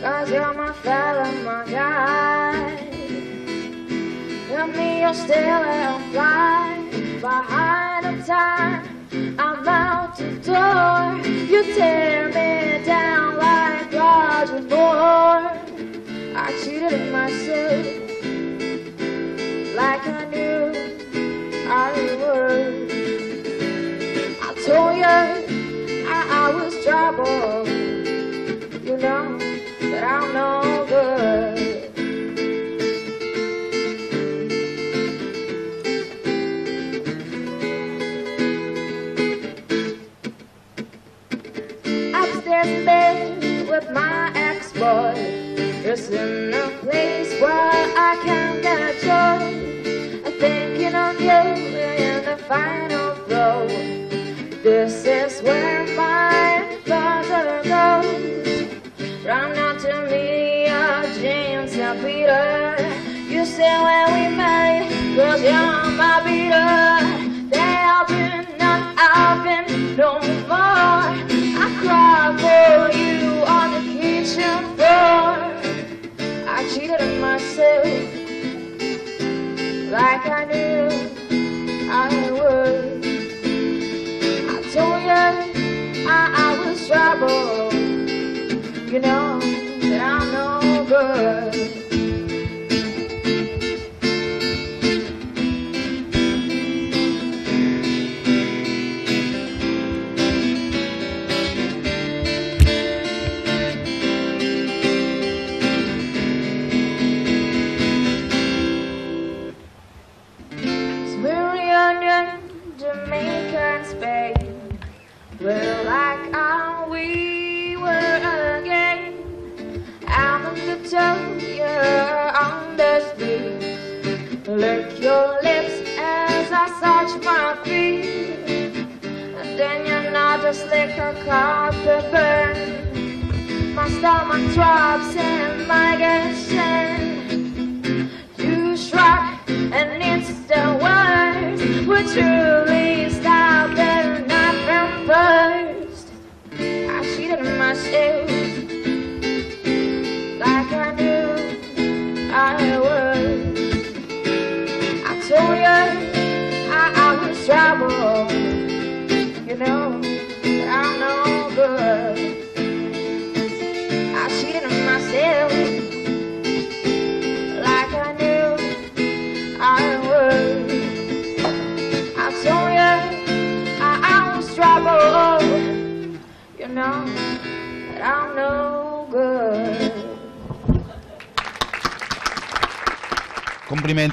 Cause you're my fella, my guy With me you're still and fly Behind the time I'm out the door You tear me down like Roger Moore I cheated in myself Like I knew I would I told you I, I was trouble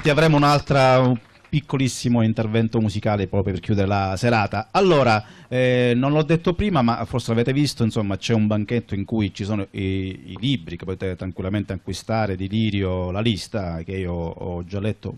infatti avremo un altro piccolissimo intervento musicale proprio per chiudere la serata. Allora, eh, non l'ho detto prima, ma forse l'avete visto, insomma, c'è un banchetto in cui ci sono i, i, libri che potete tranquillamente acquistare di Lirio, la lista che io ho già letto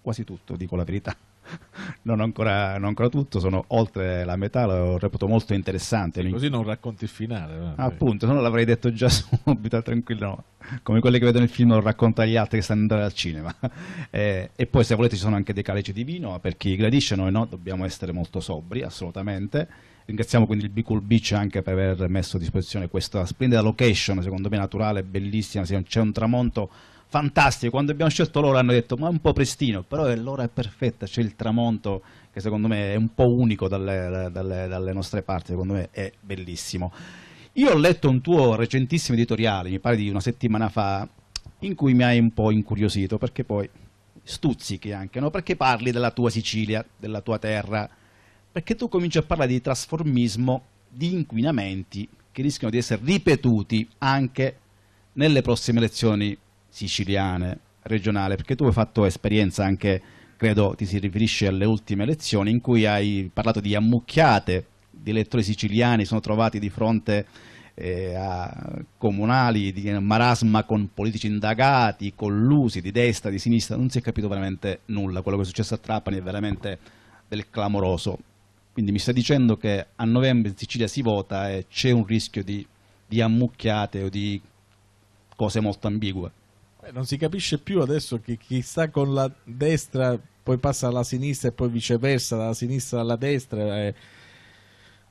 quasi tutto, dico la verità. non ho, ancora, non ho ancora tutto, sono oltre la metà, lo reputo molto interessante. Sì, così non racconti il finale. No? Eh, ah, appunto, se no l'avrei detto già subito, tranquillo. No. Come quelli che vedono il film, lo racconta agli altri che stanno andando al cinema. Eh, e poi se volete ci sono anche dei calici di vino, per chi gradisce, noi no, dobbiamo essere molto sobri, assolutamente. Ringraziamo quindi il Bicol Beach anche per aver messo a disposizione questa splendida location, secondo me naturale, bellissima, c'è un tramonto fantastico. Quando abbiamo scelto l'ora hanno detto ma è un po' prestino, però l'ora è perfetta, c'è il tramonto che secondo me è un po' unico dalle, dalle, dalle nostre parti, secondo me è bellissimo. Io ho letto un tuo recentissimo editoriale, mi pare di una settimana fa, in cui mi hai un po' incuriosito, perché poi stuzzichi anche, no? perché parli della tua Sicilia, della tua terra, perché tu cominci a parlare di trasformismo, di inquinamenti che rischiano di essere ripetuti anche nelle prossime elezioni siciliane, regionale, perché tu hai fatto esperienza anche, credo ti si riferisce alle ultime elezioni, in cui hai parlato di ammucchiate di elettori siciliani sono trovati di fronte eh, a comunali di marasma con politici indagati, collusi di destra, di sinistra, non si è capito veramente nulla. Quello che è successo a Trapani è veramente del clamoroso. Quindi mi stai dicendo che a novembre in Sicilia si vota e c'è un rischio di, di ammucchiate o di cose molto ambigue. Beh, non si capisce più adesso che chi sta con la destra poi passa alla sinistra e poi viceversa, dalla sinistra alla destra. E, eh.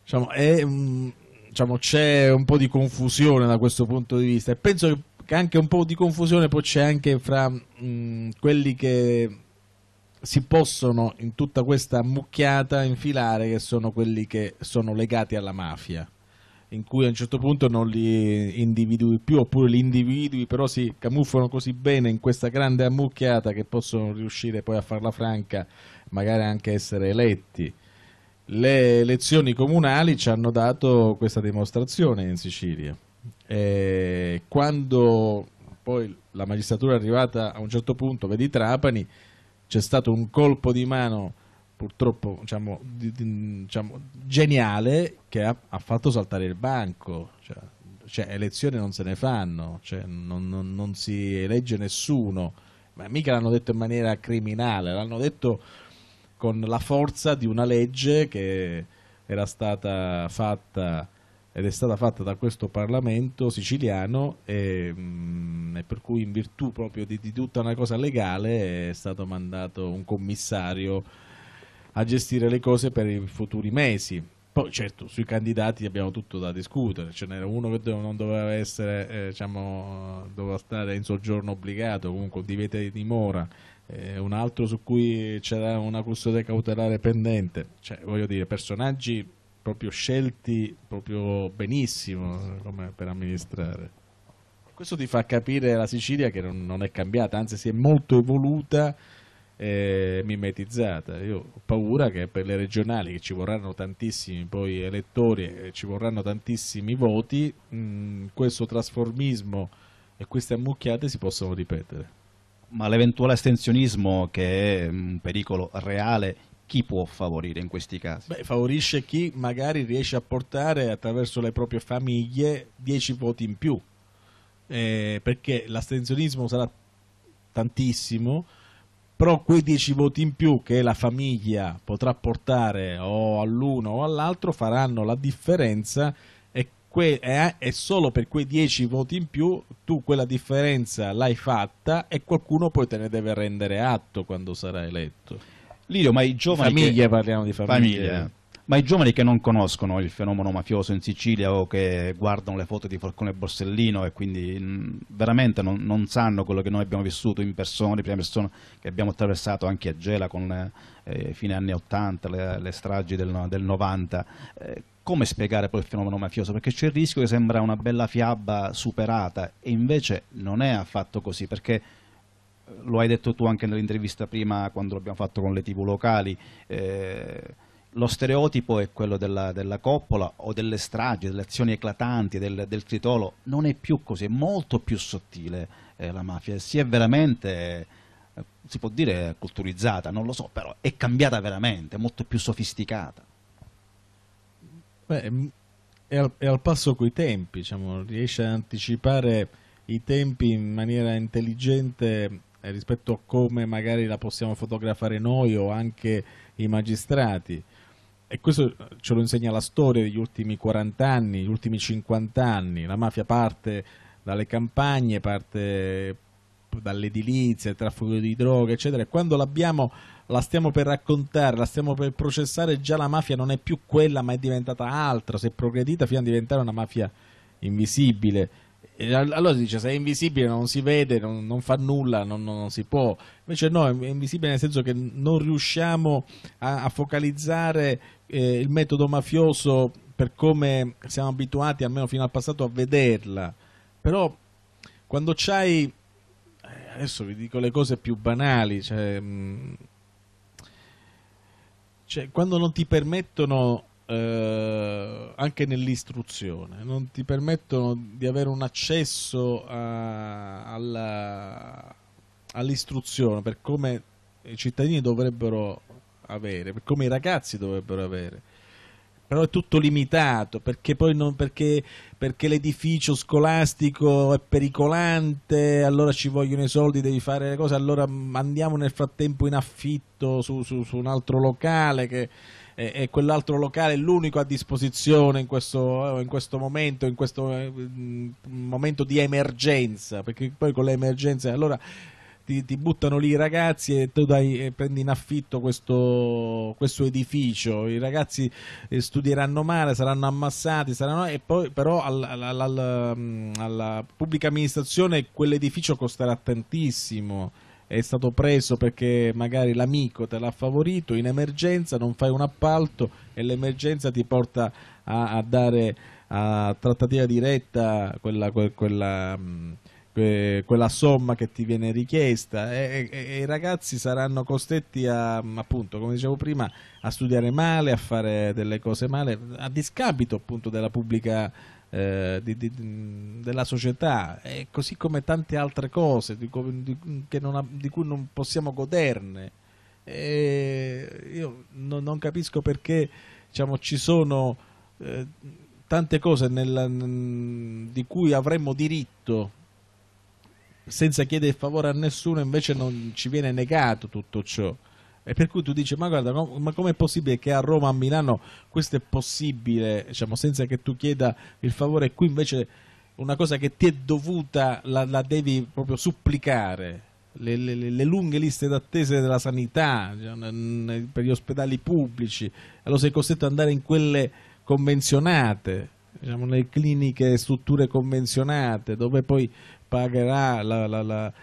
diciamo, è, diciamo, c'è un po' di confusione da questo punto di vista. E penso che anche un po' di confusione poi c'è anche fra mh, mm, quelli che si possono in tutta questa mucchiata infilare, che sono quelli che sono legati alla mafia in cui a un certo punto non li individui più, oppure li individui, però si camuffano così bene in questa grande ammucchiata che possono riuscire poi a farla franca, magari anche essere eletti. Le elezioni comunali ci hanno dato questa dimostrazione in Sicilia. E quando poi la magistratura è arrivata a un certo punto, vedi Trapani, c'è stato un colpo di mano purtroppo diciamo, di, di, diciamo, geniale che ha, ha, fatto saltare il banco. Cioè, cioè, elezioni non se ne fanno, cioè, non, non, non, si elegge nessuno. Ma mica l'hanno detto in maniera criminale, l'hanno detto con la forza di una legge che era stata fatta ed è stata fatta da questo Parlamento siciliano e, mm, e per cui in virtù proprio di, di tutta una cosa legale è stato mandato un commissario a gestire le cose per i futuri mesi. Poi certo, sui candidati abbiamo tutto da discutere, ce n'era uno che non doveva essere, eh, diciamo, doveva stare in soggiorno obbligato, comunque divieto di dimora, eh, un altro su cui c'era una custodia cautelare pendente, cioè voglio dire, personaggi proprio scelti proprio benissimo eh, come per amministrare. Questo ti fa capire la Sicilia che non, non è cambiata, anzi si è molto evoluta eh, mimetizzata. Io ho paura che per le regionali che ci vorranno tantissimi poi elettori e ci vorranno tantissimi voti, mh, mm, questo trasformismo e queste ammucchiate si possano ripetere. Ma l'eventuale astensionismo, che è un pericolo reale, chi può favorire in questi casi? Beh, favorisce chi magari riesce a portare attraverso le proprie famiglie 10 voti in più, eh, perché l'astensionismo sarà tantissimo, però quei dieci voti in più che la famiglia potrà portare o all'uno o all'altro faranno la differenza e, que- eh, e solo per quei dieci voti in più tu quella differenza l'hai fatta e qualcuno poi te ne deve rendere atto quando sarà eletto. Lirio, ma i giovani... Famiglie, che... parliamo di famiglie. famiglia ma i giovani che non conoscono il fenomeno mafioso in Sicilia o che guardano le foto di Falcone Borsellino e quindi mh, veramente non, non, sanno quello che noi abbiamo vissuto in persona, in prima persona, che abbiamo attraversato anche a Gela con eh, fine anni 80, le, le stragi del, del 90, eh, come spiegare poi il fenomeno mafioso? Perché c'è il rischio che sembra una bella fiaba superata e invece non è affatto così, perché eh, lo hai detto tu anche nell'intervista prima quando l'abbiamo fatto con le tv locali, eh, lo stereotipo è quello della, della, coppola o delle stragi, delle azioni eclatanti, del, del tritolo, non è più così, è molto più sottile eh, la mafia, si è veramente, eh, si può dire culturizzata, non lo so, però è cambiata veramente, è molto più sofisticata. Beh, mm, è al, è al passo coi tempi, diciamo, riesce ad anticipare i tempi in maniera intelligente eh, rispetto a come magari la possiamo fotografare noi o anche i magistrati e questo ce lo insegna la storia degli ultimi 40 anni, gli ultimi 50 anni. La mafia parte dalle campagne, parte dall'edilizia, il traffico di droga, eccetera. E quando l'abbiamo, la stiamo per raccontare, la stiamo per processare, già la mafia non è più quella, ma è diventata altra, si è progredita fino a diventare una mafia invisibile allora si dice se è invisibile non si vede, non, non fa nulla, non, non, non, si può. Invece no, è invisibile nel senso che non riusciamo a, a focalizzare eh, il metodo mafioso per come siamo abituati, almeno fino al passato, a vederla. Però quando c'hai... Eh, adesso vi dico le cose più banali, cioè, mh, mm, cioè quando non ti permettono eh, anche nell'istruzione, non ti permettono di avere un accesso all'istruzione per come i cittadini dovrebbero avere, per come i ragazzi dovrebbero avere. Però è tutto limitato perché, non, perché, perché l'edificio scolastico è pericolante, allora ci vogliono i soldi, devi fare le cose, allora andiamo nel frattempo in affitto su, su, su un altro locale che e, e quell'altro locale è l'unico a disposizione in questo, eh, in questo momento, in questo eh, mm, momento di emergenza, perché poi con le emergenze allora ti, ti buttano lì i ragazzi e tu dai, e prendi in affitto questo, questo edificio, i ragazzi eh, studieranno male, saranno ammassati, saranno, e poi però all, all, all, mm, alla pubblica amministrazione quell'edificio costerà tantissimo è stato preso perché magari l'amico te l'ha favorito in emergenza, non fai un appalto e l'emergenza ti porta a, a dare a trattativa diretta quella, quella, mm, quella, quella, somma che ti viene richiesta e, e, e i ragazzi saranno costretti a, appunto, come dicevo prima, a studiare male, a fare delle cose male, a discapito appunto della pubblica eh, di, di, della società, e così come tante altre cose di, ha, di cui non possiamo goderne. E io no, non capisco perché diciamo, ci sono eh, tante cose nella, di cui avremmo diritto senza chiedere favore a nessuno, invece non ci viene negato tutto ciò. E per cui tu dici, ma guarda, ma com'è possibile che a Roma, a Milano, questo è possibile, diciamo, senza che tu chieda il favore, e qui invece una cosa che ti è dovuta la, la devi proprio supplicare. Le, le, le, lunghe liste d'attesa della sanità cioè, per gli ospedali pubblici, allora sei costretto ad andare in quelle convenzionate, diciamo, nelle cliniche strutture convenzionate, dove poi pagherà la, la, la,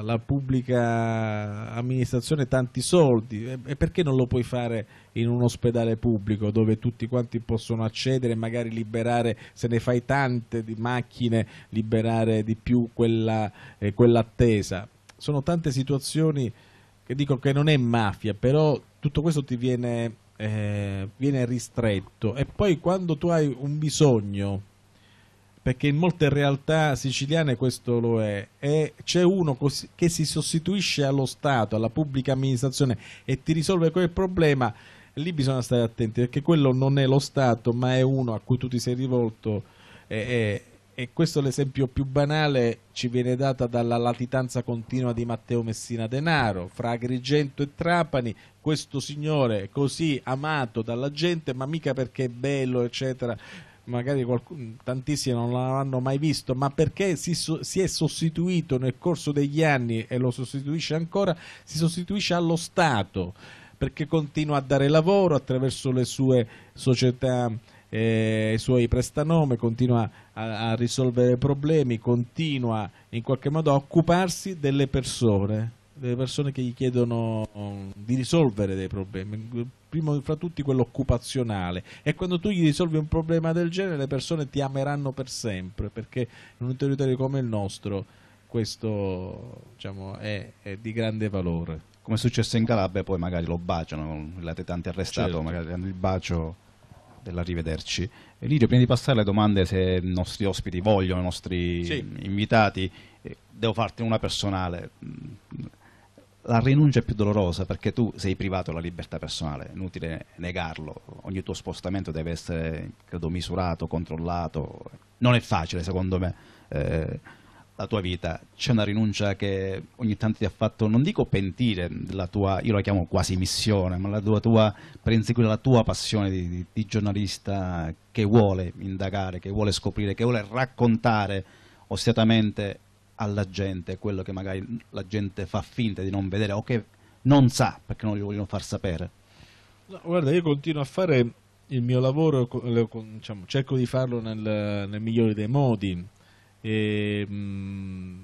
la, pubblica amministrazione tanti soldi e perché non lo puoi fare in un ospedale pubblico dove tutti quanti possono accedere e magari liberare se ne fai tante di macchine liberare di più quella, eh, quell'attesa sono tante situazioni che dico che non è mafia però tutto questo ti viene, eh, viene ristretto e poi quando tu hai un bisogno perché in molte realtà siciliane questo lo è, e c'è uno che si sostituisce allo Stato, alla pubblica amministrazione e ti risolve quel problema, lì bisogna stare attenti perché quello non è lo Stato ma è uno a cui tu ti sei rivolto e, e, e questo è l'esempio più banale, ci viene data dalla latitanza continua di Matteo Messina Denaro, fra Agrigento e Trapani, questo signore così amato dalla gente ma mica perché è bello eccetera magari qualcuno, tantissimi non l'hanno mai visto, ma perché si, si, è sostituito nel corso degli anni e lo sostituisce ancora, si sostituisce allo Stato, perché continua a dare lavoro attraverso le sue società, eh, i suoi prestanome, continua a, a risolvere problemi, continua in qualche modo a occuparsi delle persone le persone che gli chiedono mm, di risolvere dei problemi, primo fra tutti quello occupazionale. E quando tu gli risolvi un problema del genere, le persone ti ameranno per sempre, perché in un territorio come il nostro questo diciamo, è, è di grande valore. Come è successo in Calabria, poi magari lo baciano, l'avete l'atletante arrestato, certo. magari hanno il bacio dell'arrivederci. Lirio, prima di passare alle domande, se i nostri ospiti vogliono, i nostri sì. invitati, eh, devo farti una personale. Mm, la rinuncia è più dolorosa perché tu sei privato della libertà personale, è inutile negarlo, ogni tuo spostamento deve essere, credo, misurato, controllato, non è facile secondo me eh, la tua vita, c'è una rinuncia che ogni tanto ti ha fatto, non dico pentire della tua, io la chiamo quasi missione, ma la tua, tua per inseguire la tua passione di, di, di giornalista che vuole indagare, che vuole scoprire, che vuole raccontare ossetamente alla gente quello che magari la gente fa finta di non vedere o che non sa perché non gli vogliono far sapere? No, guarda, io continuo a fare il mio lavoro, diciamo, cerco di farlo nel, nel migliore dei modi. E, mh, mm,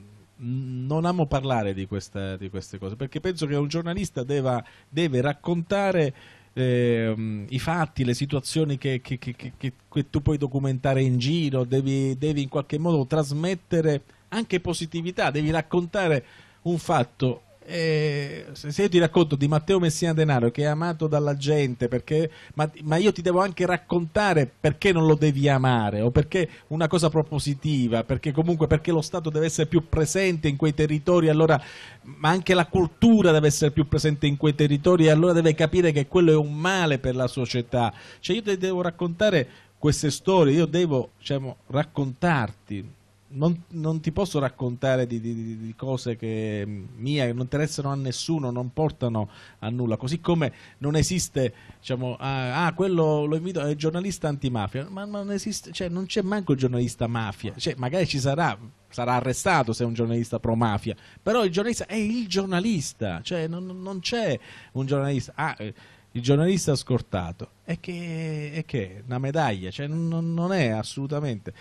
non amo parlare di, questa, di, queste cose perché penso che un giornalista deva, deve raccontare eh, i fatti, le situazioni che, che, che, che, tu puoi documentare in giro, devi, devi in qualche modo trasmettere anche positività, devi raccontare un fatto. Eh, se io ti racconto di Matteo Messina Denaro che è amato dalla gente, perché, ma, ma, io ti devo anche raccontare perché non lo devi amare o perché una cosa propositiva, perché comunque perché lo Stato deve essere più presente in quei territori, allora, ma anche la cultura deve essere più presente in quei territori e allora deve capire che quello è un male per la società. Cioè io ti devo raccontare queste storie, io devo diciamo, raccontarti non, non, ti posso raccontare di, di, di cose che mm, mia non interessano a nessuno, non portano a nulla. Così come non esiste, diciamo, ah, ah quello lo invito, è giornalista antimafia, ma, ma non esiste, cioè non c'è manco il giornalista mafia, cioè magari ci sarà, sarà arrestato se è un giornalista pro mafia, però il giornalista è il giornalista, cioè non, non c'è un giornalista. Ah, eh, il giornalista scortato è che è che una medaglia cioè non, non è assolutamente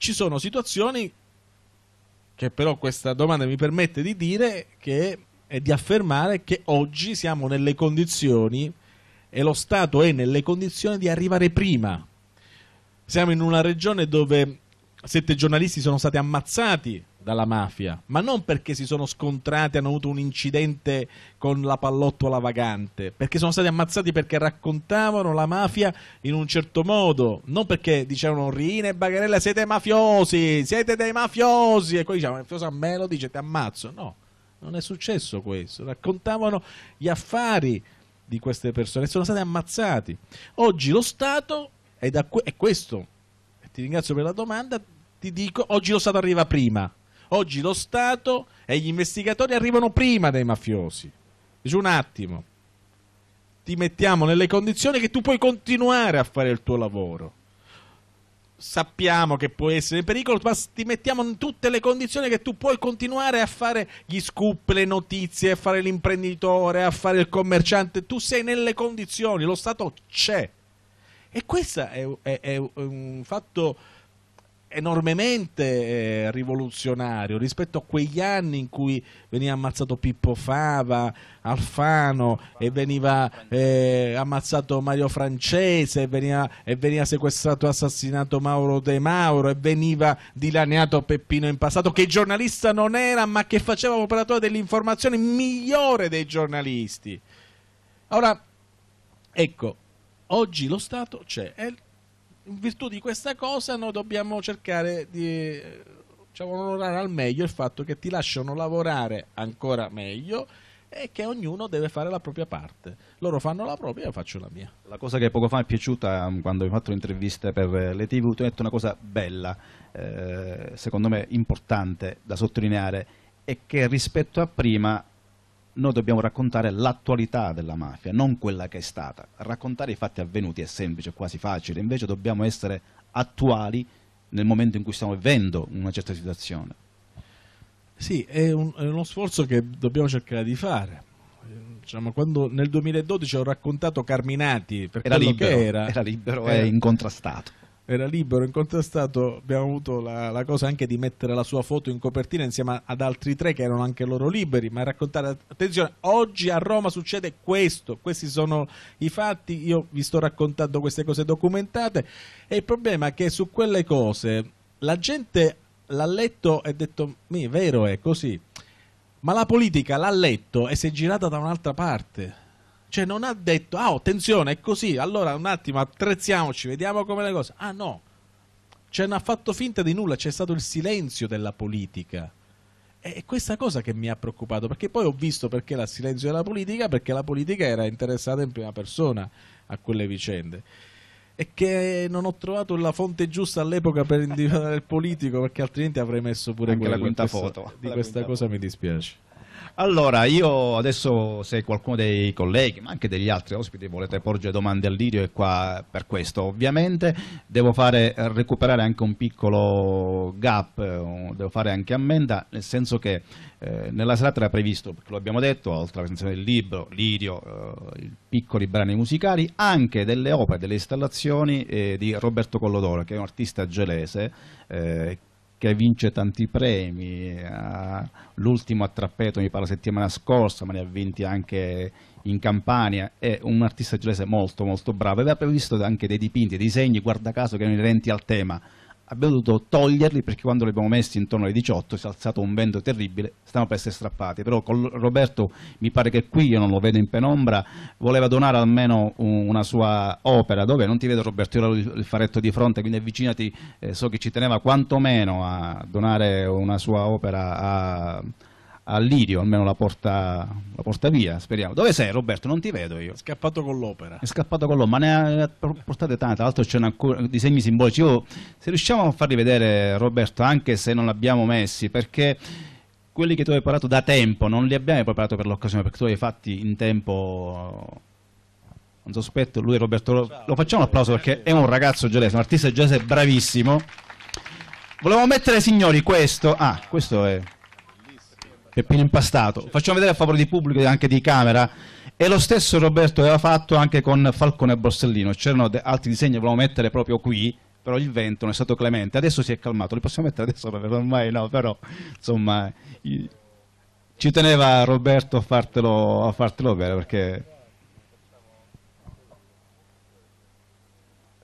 ci sono situazioni che però questa domanda mi permette di dire che e di affermare che oggi siamo nelle condizioni e lo Stato è nelle condizioni di arrivare prima. Siamo in una regione dove sette giornalisti sono stati ammazzati dalla mafia, ma non perché si sono scontrati, hanno avuto un incidente con la pallottola vagante, perché sono stati ammazzati perché raccontavano la mafia in un certo modo, non perché dicevano Rina e Bagarella siete mafiosi, siete dei mafiosi, e poi diciamo mafioso a me lo dice ti ammazzo, no, non è successo questo, raccontavano gli affari di queste persone, sono stati ammazzati. Oggi lo Stato è, da que- è questo, e ti ringrazio per la domanda, ti dico, oggi lo Stato arriva prima, Oggi lo Stato e gli investigatori arrivano prima dei mafiosi. Dice un attimo, ti mettiamo nelle condizioni che tu puoi continuare a fare il tuo lavoro. Sappiamo che può essere in pericolo, ma ti mettiamo in tutte le condizioni che tu puoi continuare a fare gli scoop, le notizie, a fare l'imprenditore, a fare il commerciante. Tu sei nelle condizioni, lo Stato c'è. E questo è, è, è un fatto enormemente eh, rivoluzionario rispetto a quegli anni in cui veniva ammazzato Pippo Fava, Alfano e veniva eh, ammazzato Mario Francese e veniva, e veniva sequestrato e assassinato Mauro De Mauro e veniva dilaniato Peppino in passato che giornalista non era ma che faceva operatore dell'informazione migliore dei giornalisti. Ora, ecco, oggi lo Stato c'è, è in virtù di questa cosa noi dobbiamo cercare di diciamo, onorare al meglio il fatto che ti lasciano lavorare ancora meglio e che ognuno deve fare la propria parte. Loro fanno la propria, io faccio la mia. La cosa che poco fa mi è piaciuta mm, quando ho fatto l'intervista per eh, le TV, tu hai detto una cosa bella, eh, secondo me importante da sottolineare, è che rispetto a prima noi dobbiamo raccontare l'attualità della mafia, non quella che è stata. Raccontare i fatti avvenuti è semplice, quasi facile, invece dobbiamo essere attuali nel momento in cui stiamo vivendo una certa situazione. Sì, è, un, è uno sforzo che dobbiamo cercare di fare. Diciamo, quando nel 2012 ho raccontato Carminati per era libero, era, era libero era, e incontrastato era libero, incontrastato, abbiamo avuto la, la, cosa anche di mettere la sua foto in copertina insieme ad altri tre che erano anche loro liberi, ma raccontare, attenzione, oggi a Roma succede questo, questi sono i fatti, io vi sto raccontando queste cose documentate e il problema è che su quelle cose la gente l'ha letto e ha detto, mi vero è così, ma la politica l'ha letto e si è girata da un'altra parte cioè non ha detto, ah attenzione è così, allora un attimo attrezziamoci, vediamo come le cose. Ah no, cioè non ha fatto finta di nulla, c'è stato il silenzio della politica. È questa cosa che mi ha preoccupato, perché poi ho visto perché la silenzio della politica, perché la politica era interessata in prima persona a quelle vicende. E che non ho trovato la fonte giusta all'epoca per individuare il politico, perché altrimenti avrei messo pure Anche quella la quinta foto. Di la questa cosa foto. mi dispiace. Allora, io adesso se qualcuno dei colleghi, ma anche degli altri ospiti, volete porgere domande al Lirio è qua per questo. Ovviamente devo fare, recuperare anche un piccolo gap, eh, devo fare anche ammenda, nel senso che eh, nella serata era previsto, perché lo abbiamo detto, oltre alla presentazione del libro, Lirio, eh, piccoli brani musicali, anche delle opere, delle installazioni eh, di Roberto Collodoro, che è un artista gelese, eh, che vince tanti premi, eh, l'ultimo a Trappeto mi pare la settimana scorsa, ma ne ha vinti anche in Campania, è un artista genovese molto molto bravo, aveva previsto anche dei dipinti, dei disegni, guarda caso, che erano inerenti al tema, abbiamo dovuto toglierli perché quando li abbiamo messi intorno alle 18 si è alzato un vento terribile, stavano per essere strappati, però Roberto mi pare che qui, io non lo vedo in penombra, voleva donare almeno una sua opera, dove non ti vedo Roberto, io ho il faretto di fronte, quindi avvicinati, eh, so che ci teneva quantomeno a donare una sua opera a all'Irio, almeno la porta, la porta, via, speriamo. Dove sei Roberto? Non ti vedo io. È scappato con l'opera. È scappato con l'opera, ma ne ha portate tante, tra l'altro c'è ancora disegni simbolici. Io, se riusciamo a farli vedere Roberto, anche se non li abbiamo messi, perché quelli che tu hai preparato da tempo, non li abbiamo preparato per l'occasione, perché tu hai fatti in tempo... Eh, non sospetto, lui Roberto, lo, lo facciamo un applauso perché è un ragazzo gelese, un artista gelese bravissimo. Volevo mettere, signori, questo... Ah, questo è... Peppino impastato. Facciamo vedere a favore di pubblico e anche di camera. E lo stesso Roberto aveva fatto anche con Falcone e Borsellino. C'erano altri disegni che volevamo mettere proprio qui, però il vento non è stato clemente. Adesso si è calmato. Li possiamo mettere adesso? Ormai no, però insomma ci teneva Roberto a fartelo, a fartelo bene perché...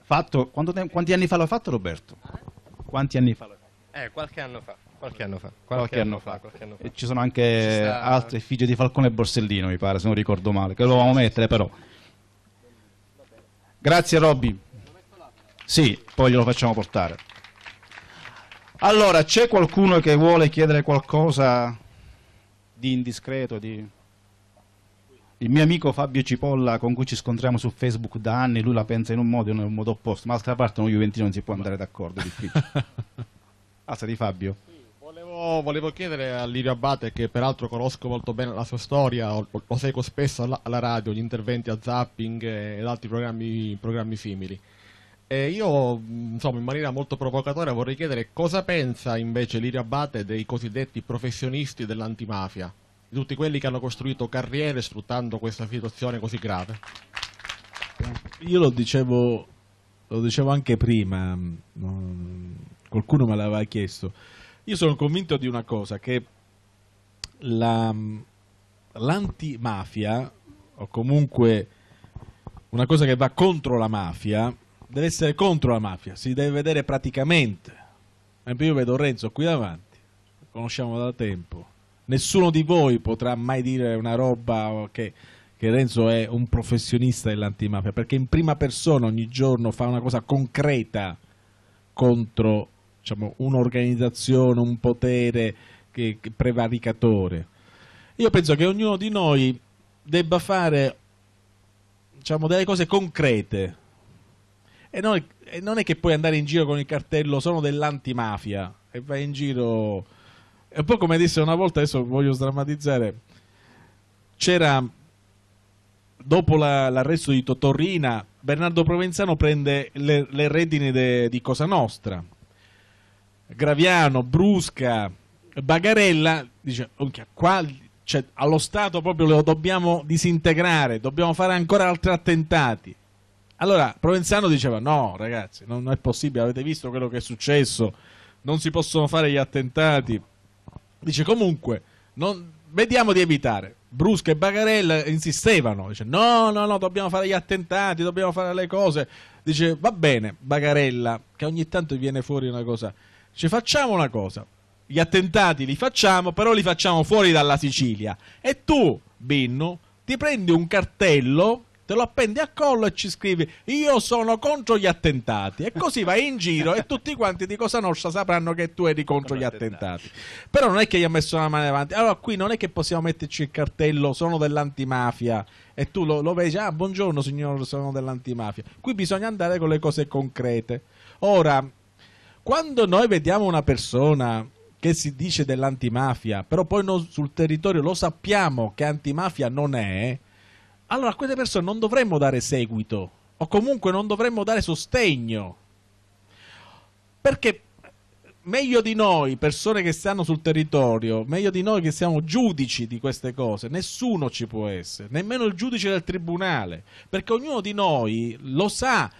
Fatto, quanto, quanti anni fa l'ha fatto Roberto? Quanti anni fa l'ha fatto? Eh, qualche anno fa. Qualche anno fa. Qualche, qualche, anno, fa. Fa, qualche anno, fa. E ci sono anche sta... altre figlie di Falcone e Borsellino, mi pare, se non ricordo male, che lo dovevamo mettere però. Grazie Robby. Sì, poi glielo facciamo portare. Allora, c'è qualcuno che vuole chiedere qualcosa di indiscreto? Di... Il mio amico Fabio Cipolla, con cui ci scontriamo su Facebook da anni, lui la pensa in un modo e in un modo opposto, ma d'altra parte un Juventino non si può andare d'accordo, è difficile. Alzati Fabio. Volevo, volevo, chiedere a Livio Abate, che peraltro conosco molto bene la sua storia, lo, lo seguo spesso alla, alla, radio, gli interventi a zapping ed altri programmi, programmi simili. E io, insomma, in maniera molto provocatoria vorrei chiedere cosa pensa invece Lirio Abate dei cosiddetti professionisti dell'antimafia, di tutti quelli che hanno costruito carriere sfruttando questa situazione così grave. Io lo dicevo, lo dicevo anche prima, mm, mm, qualcuno me l'aveva chiesto io sono convinto di una cosa, che la, mm, l'antimafia, o comunque una cosa che va contro la mafia, deve essere contro la mafia, si deve vedere praticamente. Io vedo Renzo qui davanti, lo conosciamo da tempo. Nessuno di voi potrà mai dire una roba che, che Renzo è un professionista dell'antimafia, perché in prima persona ogni giorno fa una cosa concreta contro diciamo, un'organizzazione, un potere che, che prevaricatore. Io penso che ognuno di noi debba fare diciamo, delle cose concrete e non, e non, è che puoi andare in giro con il cartello sono dell'antimafia e vai in giro è un po' come disse una volta adesso voglio sdrammatizzare c'era dopo l'arresto di Totorrina Bernardo Provenzano prende le, le redini de, di Cosa Nostra Graviano, Brusca, Bagarella, dice, qua, cioè, allo Stato proprio lo dobbiamo disintegrare, dobbiamo fare ancora altri attentati. Allora, Provenzano diceva, no ragazzi, non è possibile, avete visto quello che è successo, non si possono fare gli attentati. Dice, comunque, non, vediamo di evitare. Brusca e Bagarella insistevano, dice no, no, no, dobbiamo fare gli attentati, dobbiamo fare le cose. Dice va bene, Bagarella, che ogni tanto viene fuori una cosa. Cioè, facciamo una cosa. Gli attentati li facciamo, però li facciamo fuori dalla Sicilia. E tu, Binno, ti prendi un cartello te lo appendi a collo e ci scrivi io sono contro gli attentati e così vai in giro e tutti quanti di Cosa Nostra sapranno che tu eri contro gli attentati però non è che gli ha messo una mano avanti. allora qui non è che possiamo metterci il cartello sono dell'antimafia e tu lo, lo vedi ah buongiorno signor sono dell'antimafia qui bisogna andare con le cose concrete ora quando noi vediamo una persona che si dice dell'antimafia, però poi non, sul territorio lo sappiamo che antimafia non è, allora a queste persone non dovremmo dare seguito o comunque non dovremmo dare sostegno. Perché meglio di noi, persone che stanno sul territorio, meglio di noi che siamo giudici di queste cose, nessuno ci può essere, nemmeno il giudice del tribunale, perché ognuno di noi lo sa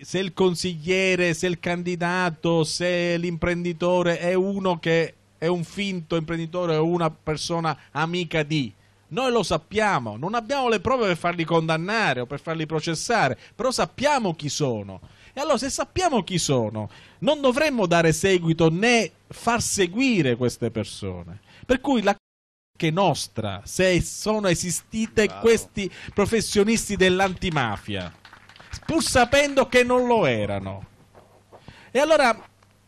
se il consigliere, se il candidato, se l'imprenditore è uno che è un finto imprenditore o una persona amica di. Noi lo sappiamo, non abbiamo le prove per farli condannare o per farli processare, però sappiamo chi sono. E allora se sappiamo chi sono, non dovremmo dare seguito né far seguire queste persone. Per cui la che nostra se sono esistite Bravo. questi professionisti dell'antimafia pur sapendo che non lo erano. E allora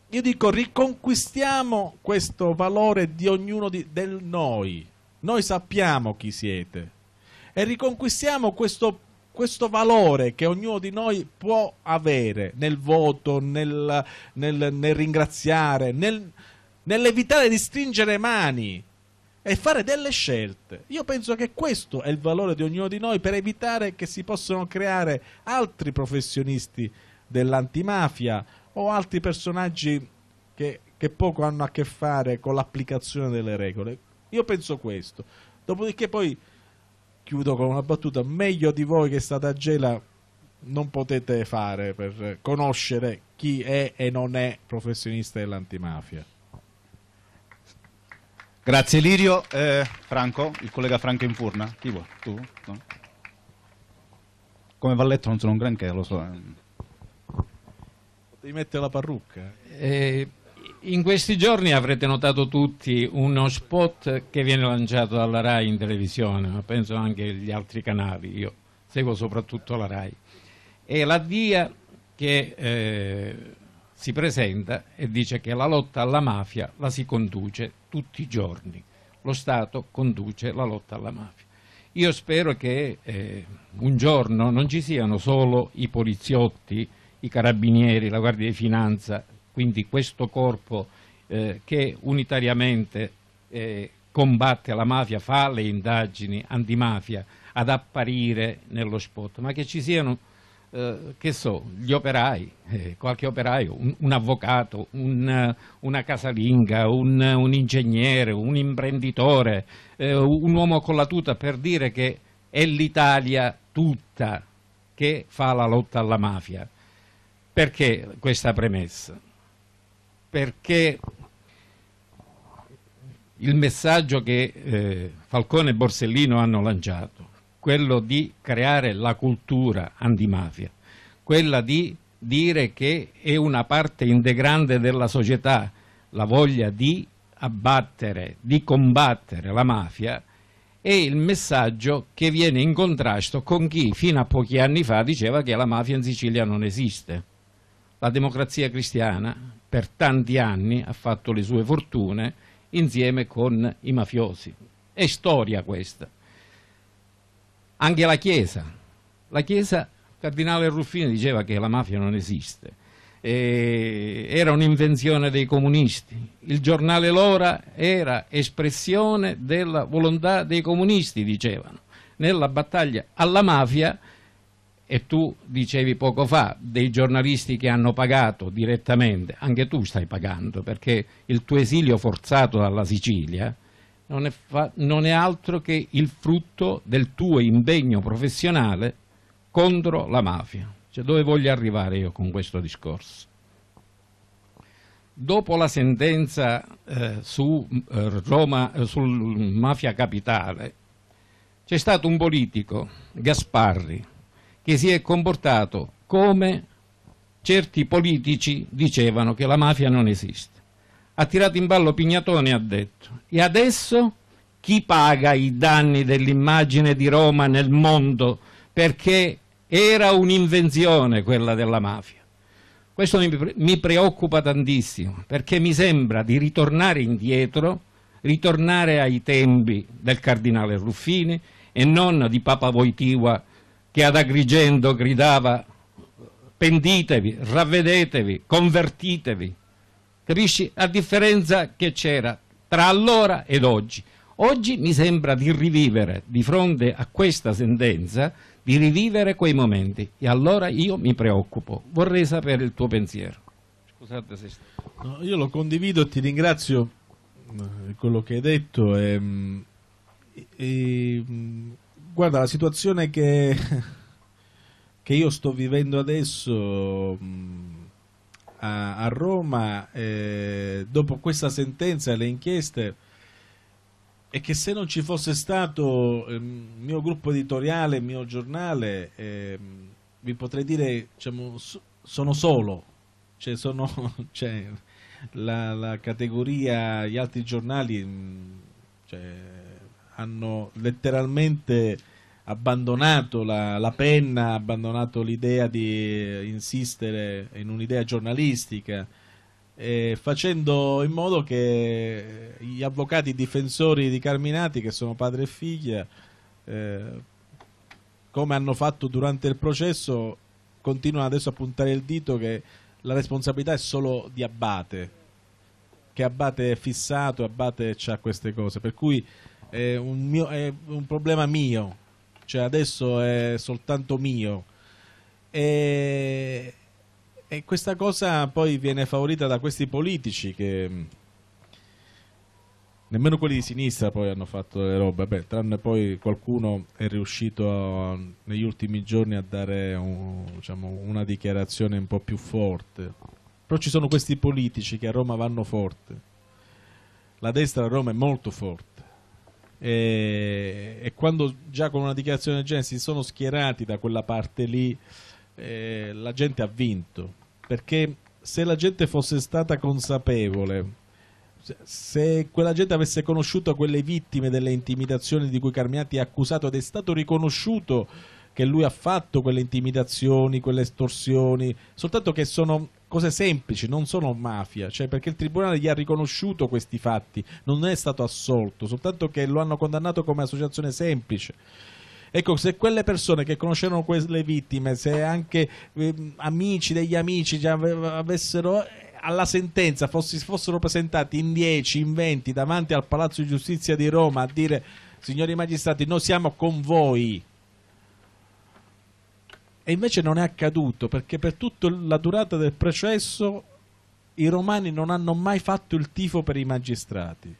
io dico riconquistiamo questo valore di ognuno di, del noi. Noi sappiamo chi siete e riconquistiamo questo, questo, valore che ognuno di noi può avere nel voto, nel, nel, nel ringraziare, nel, nell'evitare di stringere mani e fare delle scelte. Io penso che questo è il valore di ognuno di noi per evitare che si possano creare altri professionisti dell'antimafia o altri personaggi che, che poco hanno a che fare con l'applicazione delle regole. Io penso questo. Dopodiché poi chiudo con una battuta, meglio di voi che state a Gela non potete fare per conoscere chi è e non è professionista dell'antimafia. Grazie Lirio. Eh, Franco, il collega Franco Impurna, chi vuoi? Tu? No? Come Valletto non sono un granché, lo so. Eh. Devi mettere la parrucca. Eh. eh, in questi giorni avrete notato tutti uno spot che viene lanciato dalla RAI in televisione, ma penso anche agli altri canali, io seguo soprattutto la RAI. E la DIA che eh, si presenta e dice che la lotta alla mafia la si conduce tutti i giorni. Lo Stato conduce la lotta alla mafia. Io spero che eh, un giorno non ci siano solo i poliziotti, i carabinieri, la Guardia di Finanza, quindi questo corpo eh, che unitariamente eh, combatte la mafia, fa le indagini antimafia ad apparire nello spot, ma che ci siano eh, che so, gli operai, eh, qualche operaio, un, un avvocato, un, eh, una casalinga, un, un, ingegnere, un imprenditore, eh, un uomo con la tuta per dire che è l'Italia tutta che fa la lotta alla mafia. Perché questa premessa? Perché il messaggio che eh, Falcone e Borsellino hanno lanciato quello di creare la cultura antimafia, quella di dire che è una parte integrante della società la voglia di abbattere, di combattere la mafia è il messaggio che viene in contrasto con chi fino a pochi anni fa diceva che la mafia in Sicilia non esiste. La democrazia cristiana per tanti anni ha fatto le sue fortune insieme con i mafiosi. È storia questa anche la Chiesa. La Chiesa, Cardinale Ruffini diceva che la mafia non esiste, e era un'invenzione dei comunisti. Il giornale L'Ora era espressione della volontà dei comunisti, dicevano. Nella battaglia alla mafia, e tu dicevi poco fa, dei giornalisti che hanno pagato direttamente, anche tu stai pagando perché il tuo esilio forzato dalla Sicilia non è, non è altro che il frutto del tuo impegno professionale contro la mafia. Cioè, dove voglio arrivare io con questo discorso? Dopo la sentenza eh, su, eh, Roma, eh, sul Mafia Capitale, c'è stato un politico, Gasparri, che si è comportato come certi politici dicevano che la mafia non esiste ha tirato in ballo Pignatone e ha detto e adesso chi paga i danni dell'immagine di Roma nel mondo perché era un'invenzione quella della mafia. Questo mi, preoccupa tantissimo perché mi sembra di ritornare indietro, ritornare ai tempi del cardinale Ruffini e non di Papa Voitiva che ad Agrigento gridava pentitevi, ravvedetevi, convertitevi capisci la differenza che c'era tra allora ed oggi. Oggi mi sembra di rivivere di fronte a questa sentenza, di rivivere quei momenti e allora io mi preoccupo. Vorrei sapere il tuo pensiero. Scusate se... No, io lo condivido, ti ringrazio per eh, quello che hai detto. Ehm, e, e, ehm, guarda, la situazione che, che io sto vivendo adesso mm, a, a Roma eh, dopo questa sentenza e le inchieste è che se non ci fosse stato ehm, il mio gruppo editoriale, il mio giornale, eh, vi potrei dire, diciamo, sono solo, cioè, sono, cioè, la, la, categoria, gli altri giornali mm, cioè, hanno letteralmente abbandonato la, la penna, ha abbandonato l'idea di insistere in un'idea giornalistica, eh, facendo in modo che gli avvocati difensori di Carminati, che sono padre e figlia, eh, come hanno fatto durante il processo, continuano adesso a puntare il dito che la responsabilità è solo di Abate che Abate è fissato, Abate ha queste cose, per cui è un, mio, è un problema mio, cioè adesso è soltanto mio. E, e questa cosa poi viene favorita da questi politici che mm, nemmeno quelli di sinistra poi hanno fatto delle robe, Beh, tranne poi qualcuno è riuscito a, mm, negli ultimi giorni a dare un, diciamo, una dichiarazione un po' più forte. Però ci sono questi politici che a Roma vanno forte. La destra a Roma è molto forte e, e quando già con una dichiarazione del genere si sono schierati da quella parte lì eh, la gente ha vinto perché se la gente fosse stata consapevole se quella gente avesse conosciuto quelle vittime delle intimidazioni di cui Carmiati è accusato ed è stato riconosciuto che lui ha fatto quelle intimidazioni, quelle estorsioni, soltanto che sono cose semplici, non sono mafia, cioè perché il tribunale gli ha riconosciuto questi fatti, non è stato assolto, soltanto che lo hanno condannato come associazione semplice. Ecco, se quelle persone che conoscevano quelle vittime, se anche eh, amici degli amici già avessero eh, alla sentenza fossi, fossero presentati in 10, in 20 davanti al Palazzo di Giustizia di Roma a dire signori magistrati, noi siamo con voi, e invece non è accaduto perché per tutta la durata del processo i romani non hanno mai fatto il tifo per i magistrati.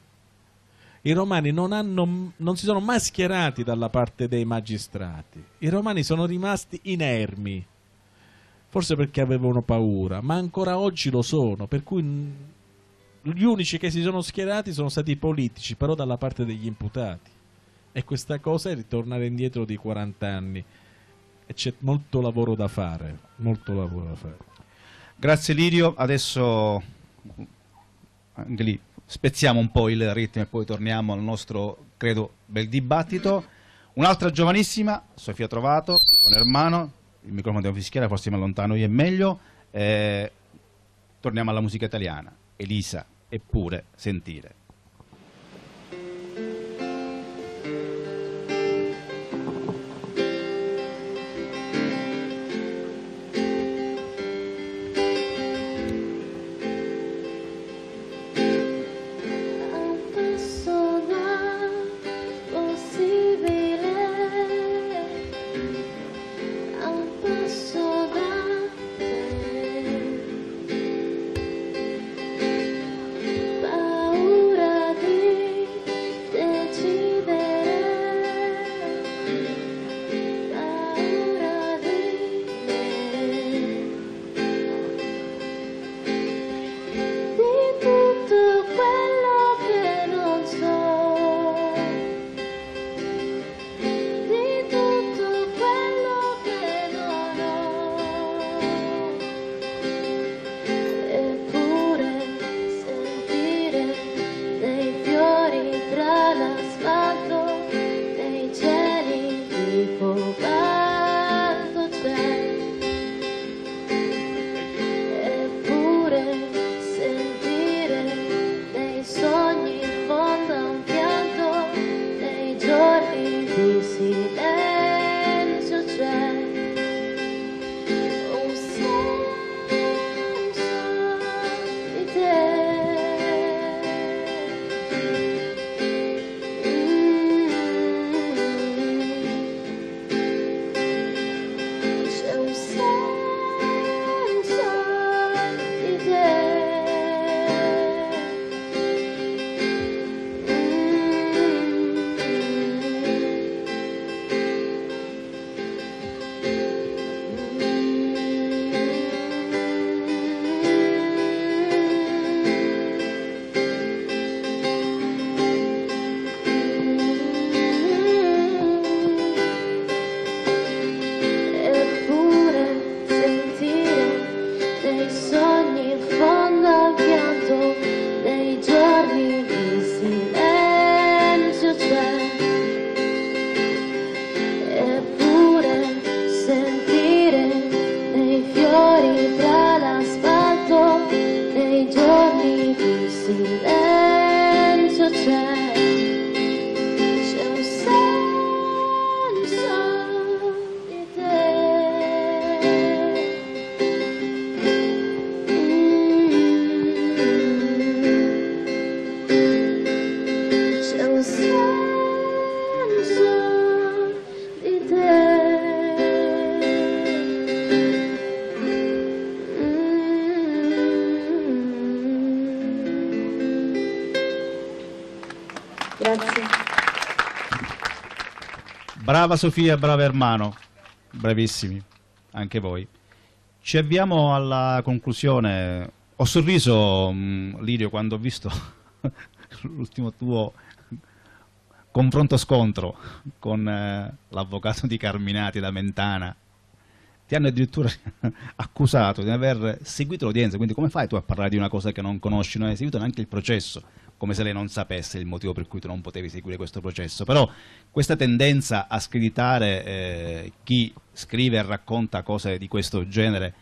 I romani non, hanno, non si sono mai schierati dalla parte dei magistrati. I romani sono rimasti inermi, forse perché avevano paura, ma ancora oggi lo sono, per cui gli unici che si sono schierati sono stati i politici, però dalla parte degli imputati. E questa cosa è ritornare indietro di 40 anni e c'è molto lavoro da fare, molto lavoro da fare. Grazie Lirio, adesso anche lì spezziamo un po' il ritmo e poi torniamo al nostro, credo, bel dibattito. Un'altra giovanissima, Sofia Trovato, con Ermano, il microfono devo fischiare, forse mi allontano io è meglio. Eh, torniamo alla musica italiana, Elisa, eppure sentire. Brava Sofia, brava Ermano, bravissimi, anche voi. Ci avviamo alla conclusione. Ho sorriso, mh, mm, Lirio, quando ho visto l'ultimo tuo confronto scontro con eh, l'avvocato di Carminati la Mentana ti hanno addirittura accusato di aver seguito l'udienza quindi come fai tu a parlare di una cosa che non conosci non hai seguito neanche il processo come se lei non sapesse il motivo per cui tu non potevi seguire questo processo. Però questa tendenza a screditare eh, chi scrive e racconta cose di questo genere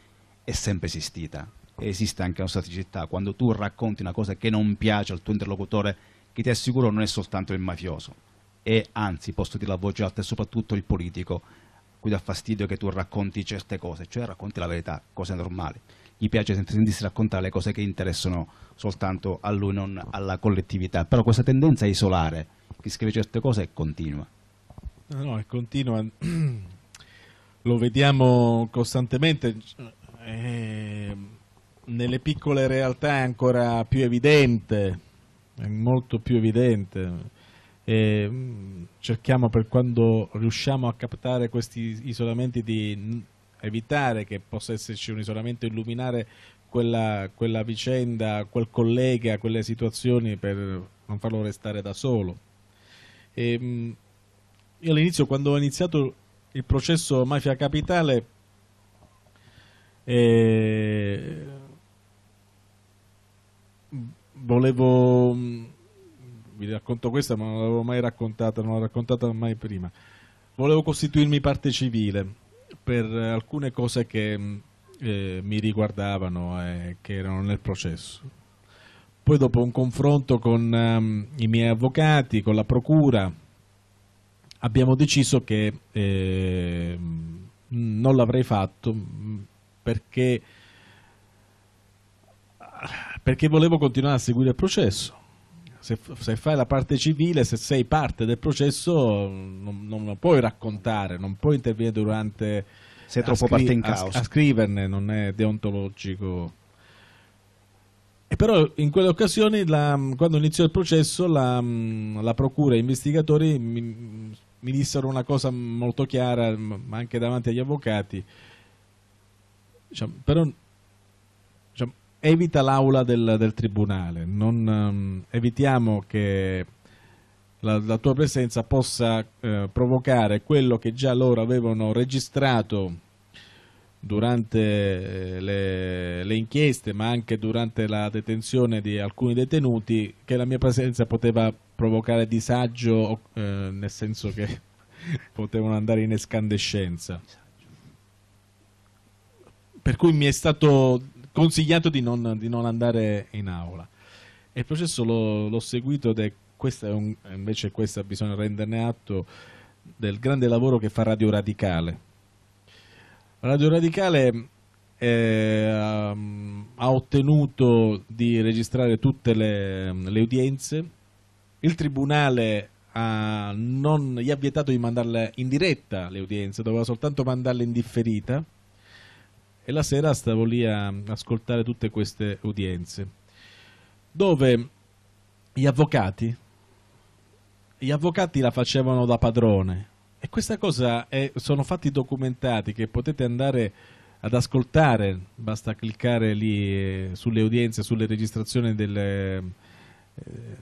è sempre esistita. Esiste anche la nostra città. Quando tu racconti una cosa che non piace al tuo interlocutore, che ti assicuro non è soltanto il mafioso, e anzi, posso dire a voce alta, è soprattutto il politico cui dà fastidio che tu racconti certe cose, cioè racconti la verità, cose normali gli piace sentirsi raccontare le cose che interessano soltanto a lui, non alla collettività. Però questa tendenza a isolare chi scrive certe cose è continua. No, è continua. Lo vediamo costantemente. Eh, nelle piccole realtà è ancora più evidente, è molto più evidente. E ehm, cerchiamo per quando riusciamo a captare questi isolamenti di evitare che possa esserci un isolamento, illuminare quella, quella vicenda, quel collega, quelle situazioni per non farlo restare da solo. E, ehm, io all'inizio, quando ho iniziato il processo Mafia Capitale, eh, volevo vi racconto questa ma non l'avevo mai raccontata non l'ho raccontata mai prima volevo costituirmi parte civile per alcune cose che mm, eh, mi riguardavano e che erano nel processo. Poi dopo un confronto con um, i miei avvocati, con la procura, abbiamo deciso che eh, non l'avrei fatto mm, perché, ah, perché volevo continuare a seguire il processo se, se, fai la parte civile, se sei parte del processo, non, non puoi raccontare, non puoi intervenire durante... Sei troppo parte in causa. A, a scriverne, non è deontologico. E però in quelle occasioni, la, quando iniziò il processo, la, la procura e gli investigatori mi, mi, dissero una cosa molto chiara, ma anche davanti agli avvocati. Diciamo, però evita l'aula del, del tribunale, non, um, evitiamo che la, la, tua presenza possa eh, provocare quello che già loro avevano registrato durante eh, le, le, inchieste, ma anche durante la detenzione di alcuni detenuti, che la mia presenza poteva provocare disagio, eh, nel senso che potevano andare in escandescenza. Per cui mi è stato consigliato di non, di non, andare in aula. E il processo l'ho seguito ed è, questa è un, invece questa bisogna renderne atto del grande lavoro che fa Radio Radicale. Radio Radicale eh, ha, ha ottenuto di registrare tutte le, le udienze, il Tribunale ha non, gli ha vietato di mandarle in diretta le udienze, doveva soltanto mandarle in differita e la sera stavo lì a ascoltare tutte queste udienze, dove gli avvocati, gli avvocati la facevano da padrone e questa cosa è, sono fatti documentati che potete andare ad ascoltare, basta cliccare lì eh, sulle udienze, sulle registrazioni delle, eh,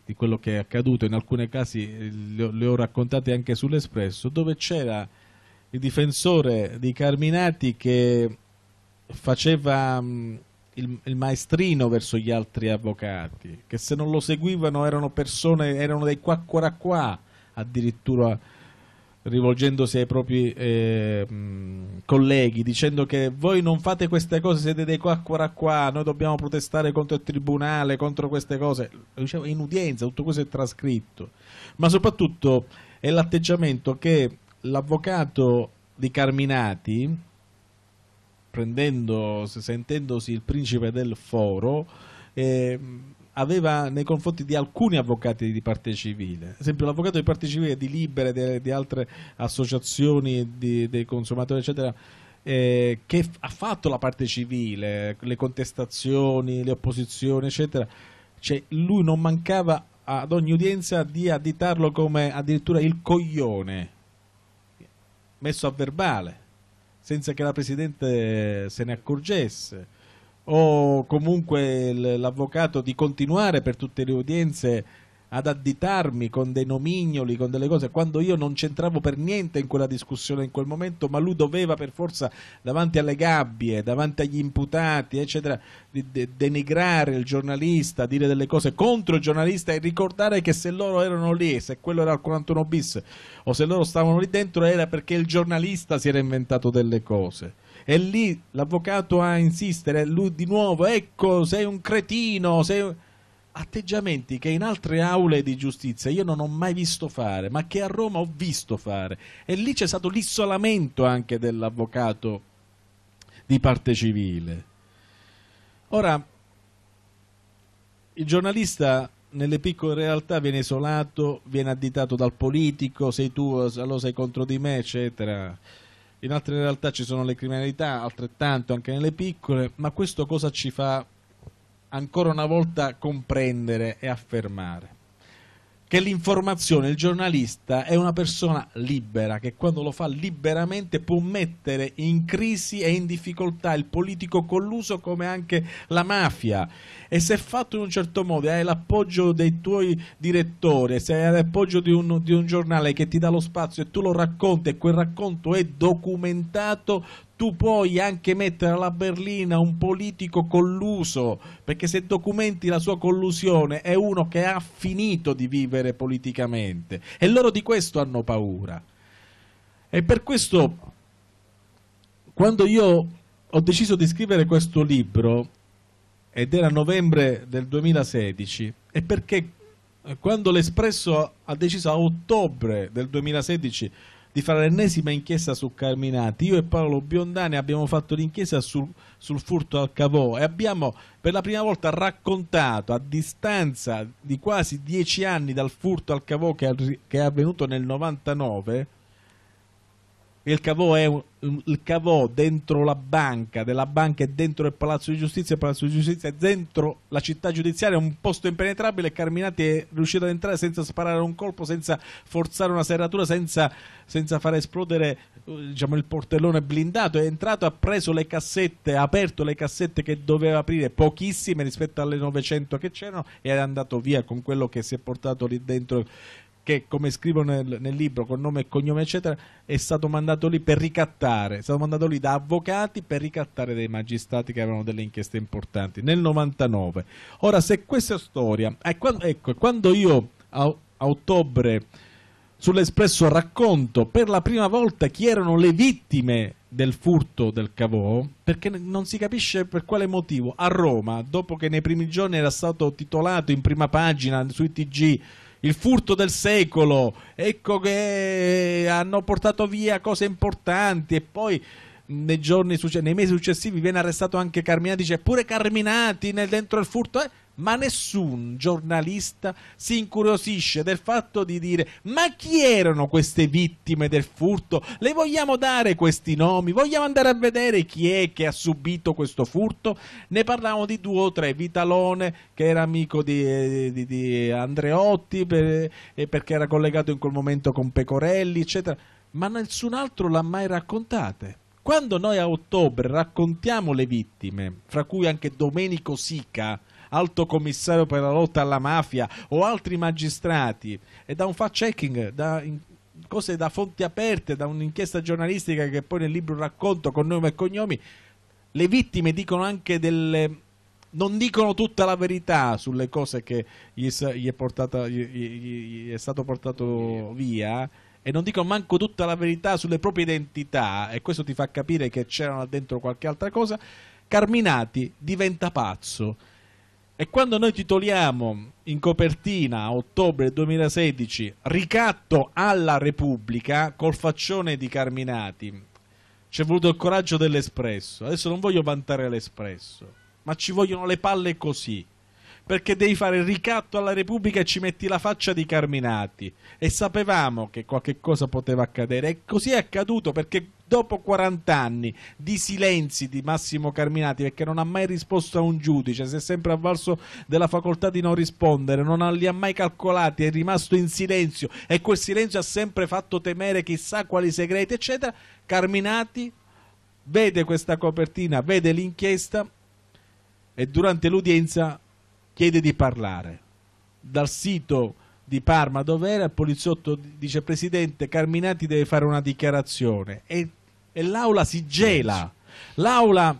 di quello che è accaduto, in alcuni casi eh, le, le ho raccontate anche sull'Espresso, dove c'era il difensore di Carminati che faceva mh, mm, il, il, maestrino verso gli altri avvocati, che se non lo seguivano erano persone, erano dei qua qua qua, addirittura rivolgendosi ai propri eh, mh, colleghi dicendo che voi non fate queste cose siete dei qua qua qua noi dobbiamo protestare contro il tribunale contro queste cose dicevo, in udienza tutto questo è trascritto ma soprattutto è l'atteggiamento che l'avvocato di Carminati prendendo, sentendosi il principe del foro, eh, aveva nei confronti di alcuni avvocati di parte civile, ad esempio l'avvocato di parte civile di Libere, di, di altre associazioni di, dei consumatori, eccetera, eh, che ha fatto la parte civile, le contestazioni, le opposizioni, eccetera, cioè, lui non mancava ad ogni udienza di additarlo come addirittura il coglione messo a verbale senza che la Presidente se ne accorgesse o comunque l'avvocato di continuare per tutte le udienze ad additarmi con dei nomignoli, con delle cose, quando io non c'entravo per niente in quella discussione in quel momento, ma lui doveva per forza davanti alle gabbie, davanti agli imputati, eccetera, denigrare il giornalista, dire delle cose contro il giornalista e ricordare che se loro erano lì, se quello era il 41 bis o se loro stavano lì dentro era perché il giornalista si era inventato delle cose. E lì l'avvocato a insistere, lui di nuovo, ecco, sei un cretino, sei un atteggiamenti che in altre aule di giustizia io non ho mai visto fare, ma che a Roma ho visto fare. E lì c'è stato l'isolamento anche dell'avvocato di parte civile. Ora, il giornalista nelle piccole realtà viene isolato, viene additato dal politico, sei tu, allora sei contro di me, eccetera. In altre realtà ci sono le criminalità, altrettanto anche nelle piccole, ma questo cosa ci fa ancora una volta comprendere e affermare che l'informazione, il giornalista è una persona libera che quando lo fa liberamente può mettere in crisi e in difficoltà il politico colluso come anche la mafia e se fatto in un certo modo hai l'appoggio dei tuoi direttori, se hai l'appoggio di di un giornale che ti dà lo spazio e tu lo racconti e quel racconto è documentato tu puoi anche mettere alla berlina un politico colluso, perché se documenti la sua collusione è uno che ha finito di vivere politicamente e loro di questo hanno paura. E per questo, quando io ho deciso di scrivere questo libro, ed era novembre del 2016, è perché eh, quando l'Espresso ha deciso a ottobre del 2016 di fare l'ennesima inchiesta su Carminati. Io e Paolo Biondani abbiamo fatto l'inchiesta sul, sul furto al Cavò e abbiamo per la prima volta raccontato a distanza di quasi dieci anni dal furto al Cavò che, che è avvenuto nel 99 il cavò è un, il cavò dentro la banca, della banca è dentro il palazzo di giustizia, il palazzo di giustizia è dentro la città giudiziaria, è un posto impenetrabile. Carminati è riuscito ad entrare senza sparare un colpo, senza forzare una serratura, senza, senza far esplodere diciamo, il portellone blindato. È entrato, ha preso le cassette, ha aperto le cassette che doveva aprire, pochissime rispetto alle 900 che c'erano, e è andato via con quello che si è portato lì dentro che come scrivo nel, nel, libro con nome e cognome eccetera è stato mandato lì per ricattare è stato mandato lì da avvocati per ricattare dei magistrati che avevano delle inchieste importanti nel 99 ora se questa storia eh, quando, ecco quando io a, a ottobre sull'Espresso racconto per la prima volta chi erano le vittime del furto del Cavò perché non si capisce per quale motivo a Roma, dopo che nei primi giorni era stato titolato in prima pagina sui TG il furto del secolo, ecco che hanno portato via cose importanti e poi nei, giorni, nei mesi successivi viene arrestato anche Carminati, c'è pure Carminati nel, dentro il furto. Eh? ma nessun giornalista si incuriosisce del fatto di dire ma chi erano queste vittime del furto? Le vogliamo dare questi nomi? Vogliamo andare a vedere chi è che ha subito questo furto? Ne parlavamo di due o tre, Vitalone che era amico di, eh, di, di Andreotti per, eh, perché era collegato in quel momento con Pecorelli eccetera, ma nessun altro l'ha mai raccontate quando noi a ottobre raccontiamo le vittime, fra cui anche Domenico Sica, alto commissario per la lotta alla mafia o altri magistrati e da un fact checking, da cose da fonti aperte, da un'inchiesta giornalistica che poi nel libro racconto con nome e cognomi, le vittime dicono anche delle non dicono tutta la verità sulle cose che gli, è, portata, gli è stato portato via e non dicono manco tutta la verità sulle proprie identità e questo ti fa capire che c'erano dentro qualche altra cosa Carminati diventa pazzo e quando noi titoliamo in copertina a ottobre 2016 Ricatto alla Repubblica col faccione di Carminati, ci è voluto il coraggio dell'Espresso. Adesso non voglio vantare l'Espresso, ma ci vogliono le palle così perché devi fare il ricatto alla Repubblica e ci metti la faccia di Carminati. E sapevamo che qualche cosa poteva accadere e così è accaduto perché dopo 40 anni di silenzi di Massimo Carminati perché non ha mai risposto a un giudice, si è sempre avvalso della facoltà di non rispondere, non li ha mai calcolati, è rimasto in silenzio e quel silenzio ha sempre fatto temere chissà quali segreti, eccetera. Carminati vede questa copertina, vede l'inchiesta e durante l'udienza chiede di parlare. Dal sito di Parma dov'era il poliziotto dice presidente Carminati deve fare una dichiarazione e, e l'aula si gela l'aula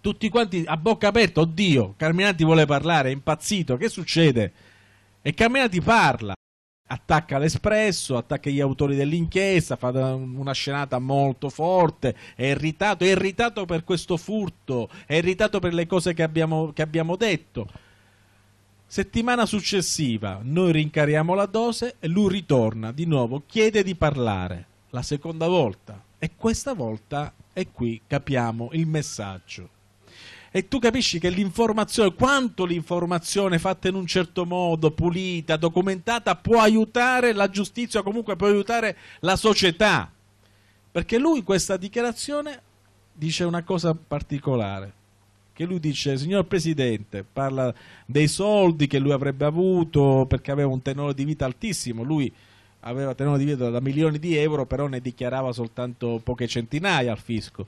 tutti quanti a bocca aperta oddio Carminati vuole parlare è impazzito che succede e Carminati parla attacca l'espresso attacca gli autori dell'inchiesta fa una scenata molto forte è irritato è irritato per questo furto è irritato per le cose che abbiamo, che abbiamo detto Settimana successiva noi rincariamo la dose e lui ritorna di nuovo, chiede di parlare la seconda volta e questa volta è qui capiamo il messaggio. E tu capisci che l'informazione, quanto l'informazione fatta in un certo modo, pulita, documentata, può aiutare la giustizia, o comunque può aiutare la società. Perché lui in questa dichiarazione dice una cosa particolare che lui dice signor Presidente, parla dei soldi che lui avrebbe avuto perché aveva un tenore di vita altissimo, lui aveva tenore di vita da milioni di euro però ne dichiarava soltanto poche centinaia al fisco.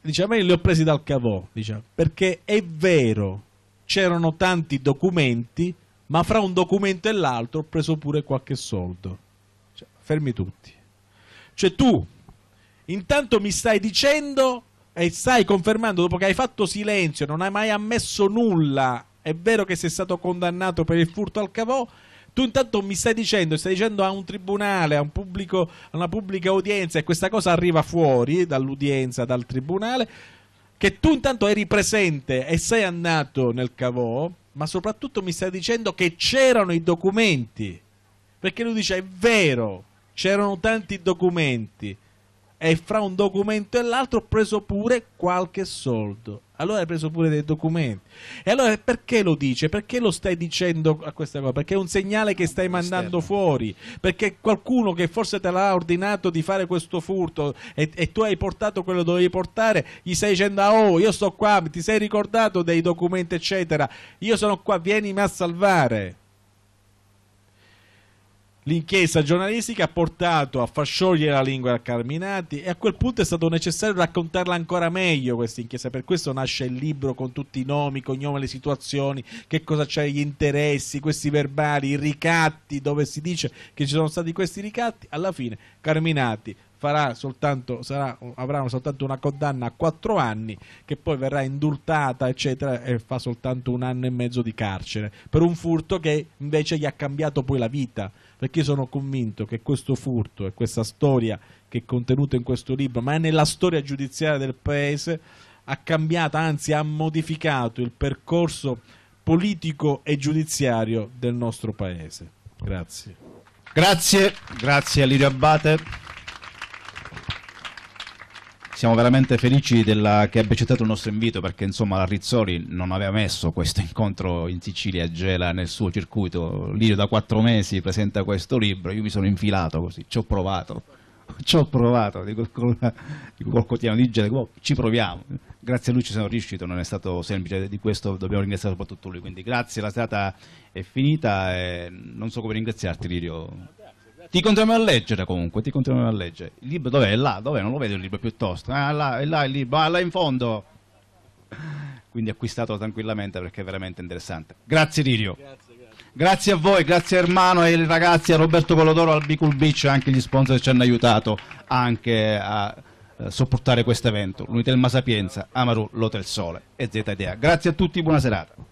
Dice a me li ho presi dal cavò, dice, perché è vero, c'erano tanti documenti, ma fra un documento e l'altro ho preso pure qualche soldo. Cioè, fermi tutti. Cioè tu, intanto mi stai dicendo e stai confermando dopo che hai fatto silenzio, non hai mai ammesso nulla, è vero che sei stato condannato per il furto al cavò, tu intanto mi stai dicendo, stai dicendo a un tribunale, a, un pubblico, a una pubblica udienza e questa cosa arriva fuori dall'udienza, dal tribunale, che tu intanto eri presente e sei andato nel cavò, ma soprattutto mi stai dicendo che c'erano i documenti, perché lui dice è vero, c'erano tanti documenti e fra un documento e l'altro ho preso pure qualche soldo. Allora hai preso pure dei documenti. E allora perché lo dice? Perché lo stai dicendo a questa cosa? Perché è un segnale che stai mandando fuori. Perché qualcuno che forse te l'ha ordinato di fare questo furto e, e tu hai portato quello che dovevi portare, gli stai dicendo, ah, oh, io sto qua, ti sei ricordato dei documenti, eccetera. Io sono qua, vienimi a salvare. L'inchiesta giornalistica ha portato a far sciogliere la lingua a Carminati e a quel punto è stato necessario raccontarla ancora meglio questa inchiesta, per questo nasce il libro con tutti i nomi, i cognomi, le situazioni, che cosa c'è, gli interessi, questi verbali, i ricatti, dove si dice che ci sono stati questi ricatti, alla fine Carminati farà soltanto, sarà, avranno soltanto una condanna a quattro anni che poi verrà indultata eccetera e fa soltanto un anno e mezzo di carcere per un furto che invece gli ha cambiato poi la vita perché sono convinto che questo furto e questa storia che è contenuta in questo libro, ma è nella storia giudiziaria del paese, ha cambiato, anzi ha modificato il percorso politico e giudiziario del nostro paese. Grazie. Grazie, grazie a Lirio Abbate siamo veramente felici della, che abbia accettato il nostro invito perché insomma la Rizzoli non aveva messo questo incontro in Sicilia a Gela nel suo circuito. Lirio da quattro mesi presenta questo libro, io mi sono infilato così, ci ho provato, ci ho provato, dico col, dico col quotidiano di Gela, oh, ci proviamo. Grazie a lui ci sono riuscito, non è stato semplice, di questo dobbiamo ringraziare soprattutto lui. Quindi grazie, la serata è finita e non so come ringraziarti Lirio. grazie. Ti continuiamo a leggere comunque, ti continuiamo a leggere. Il libro dov'è? È là, dov'è? Non lo vedo il libro piuttosto. Ah, là, è là il libro, ah, là in fondo. Quindi acquistatelo tranquillamente perché è veramente interessante. Grazie Lirio. Grazie, grazie. grazie a voi, grazie a Ermano e ai ragazzi, a Roberto Colodoro, al Bicul Beach, anche gli sponsor che ci hanno aiutato anche a eh, sopportare questo evento. L'Unità Masapienza, Amaru, L'Hotel Sole e Zeta Idea. Grazie a tutti, buona serata.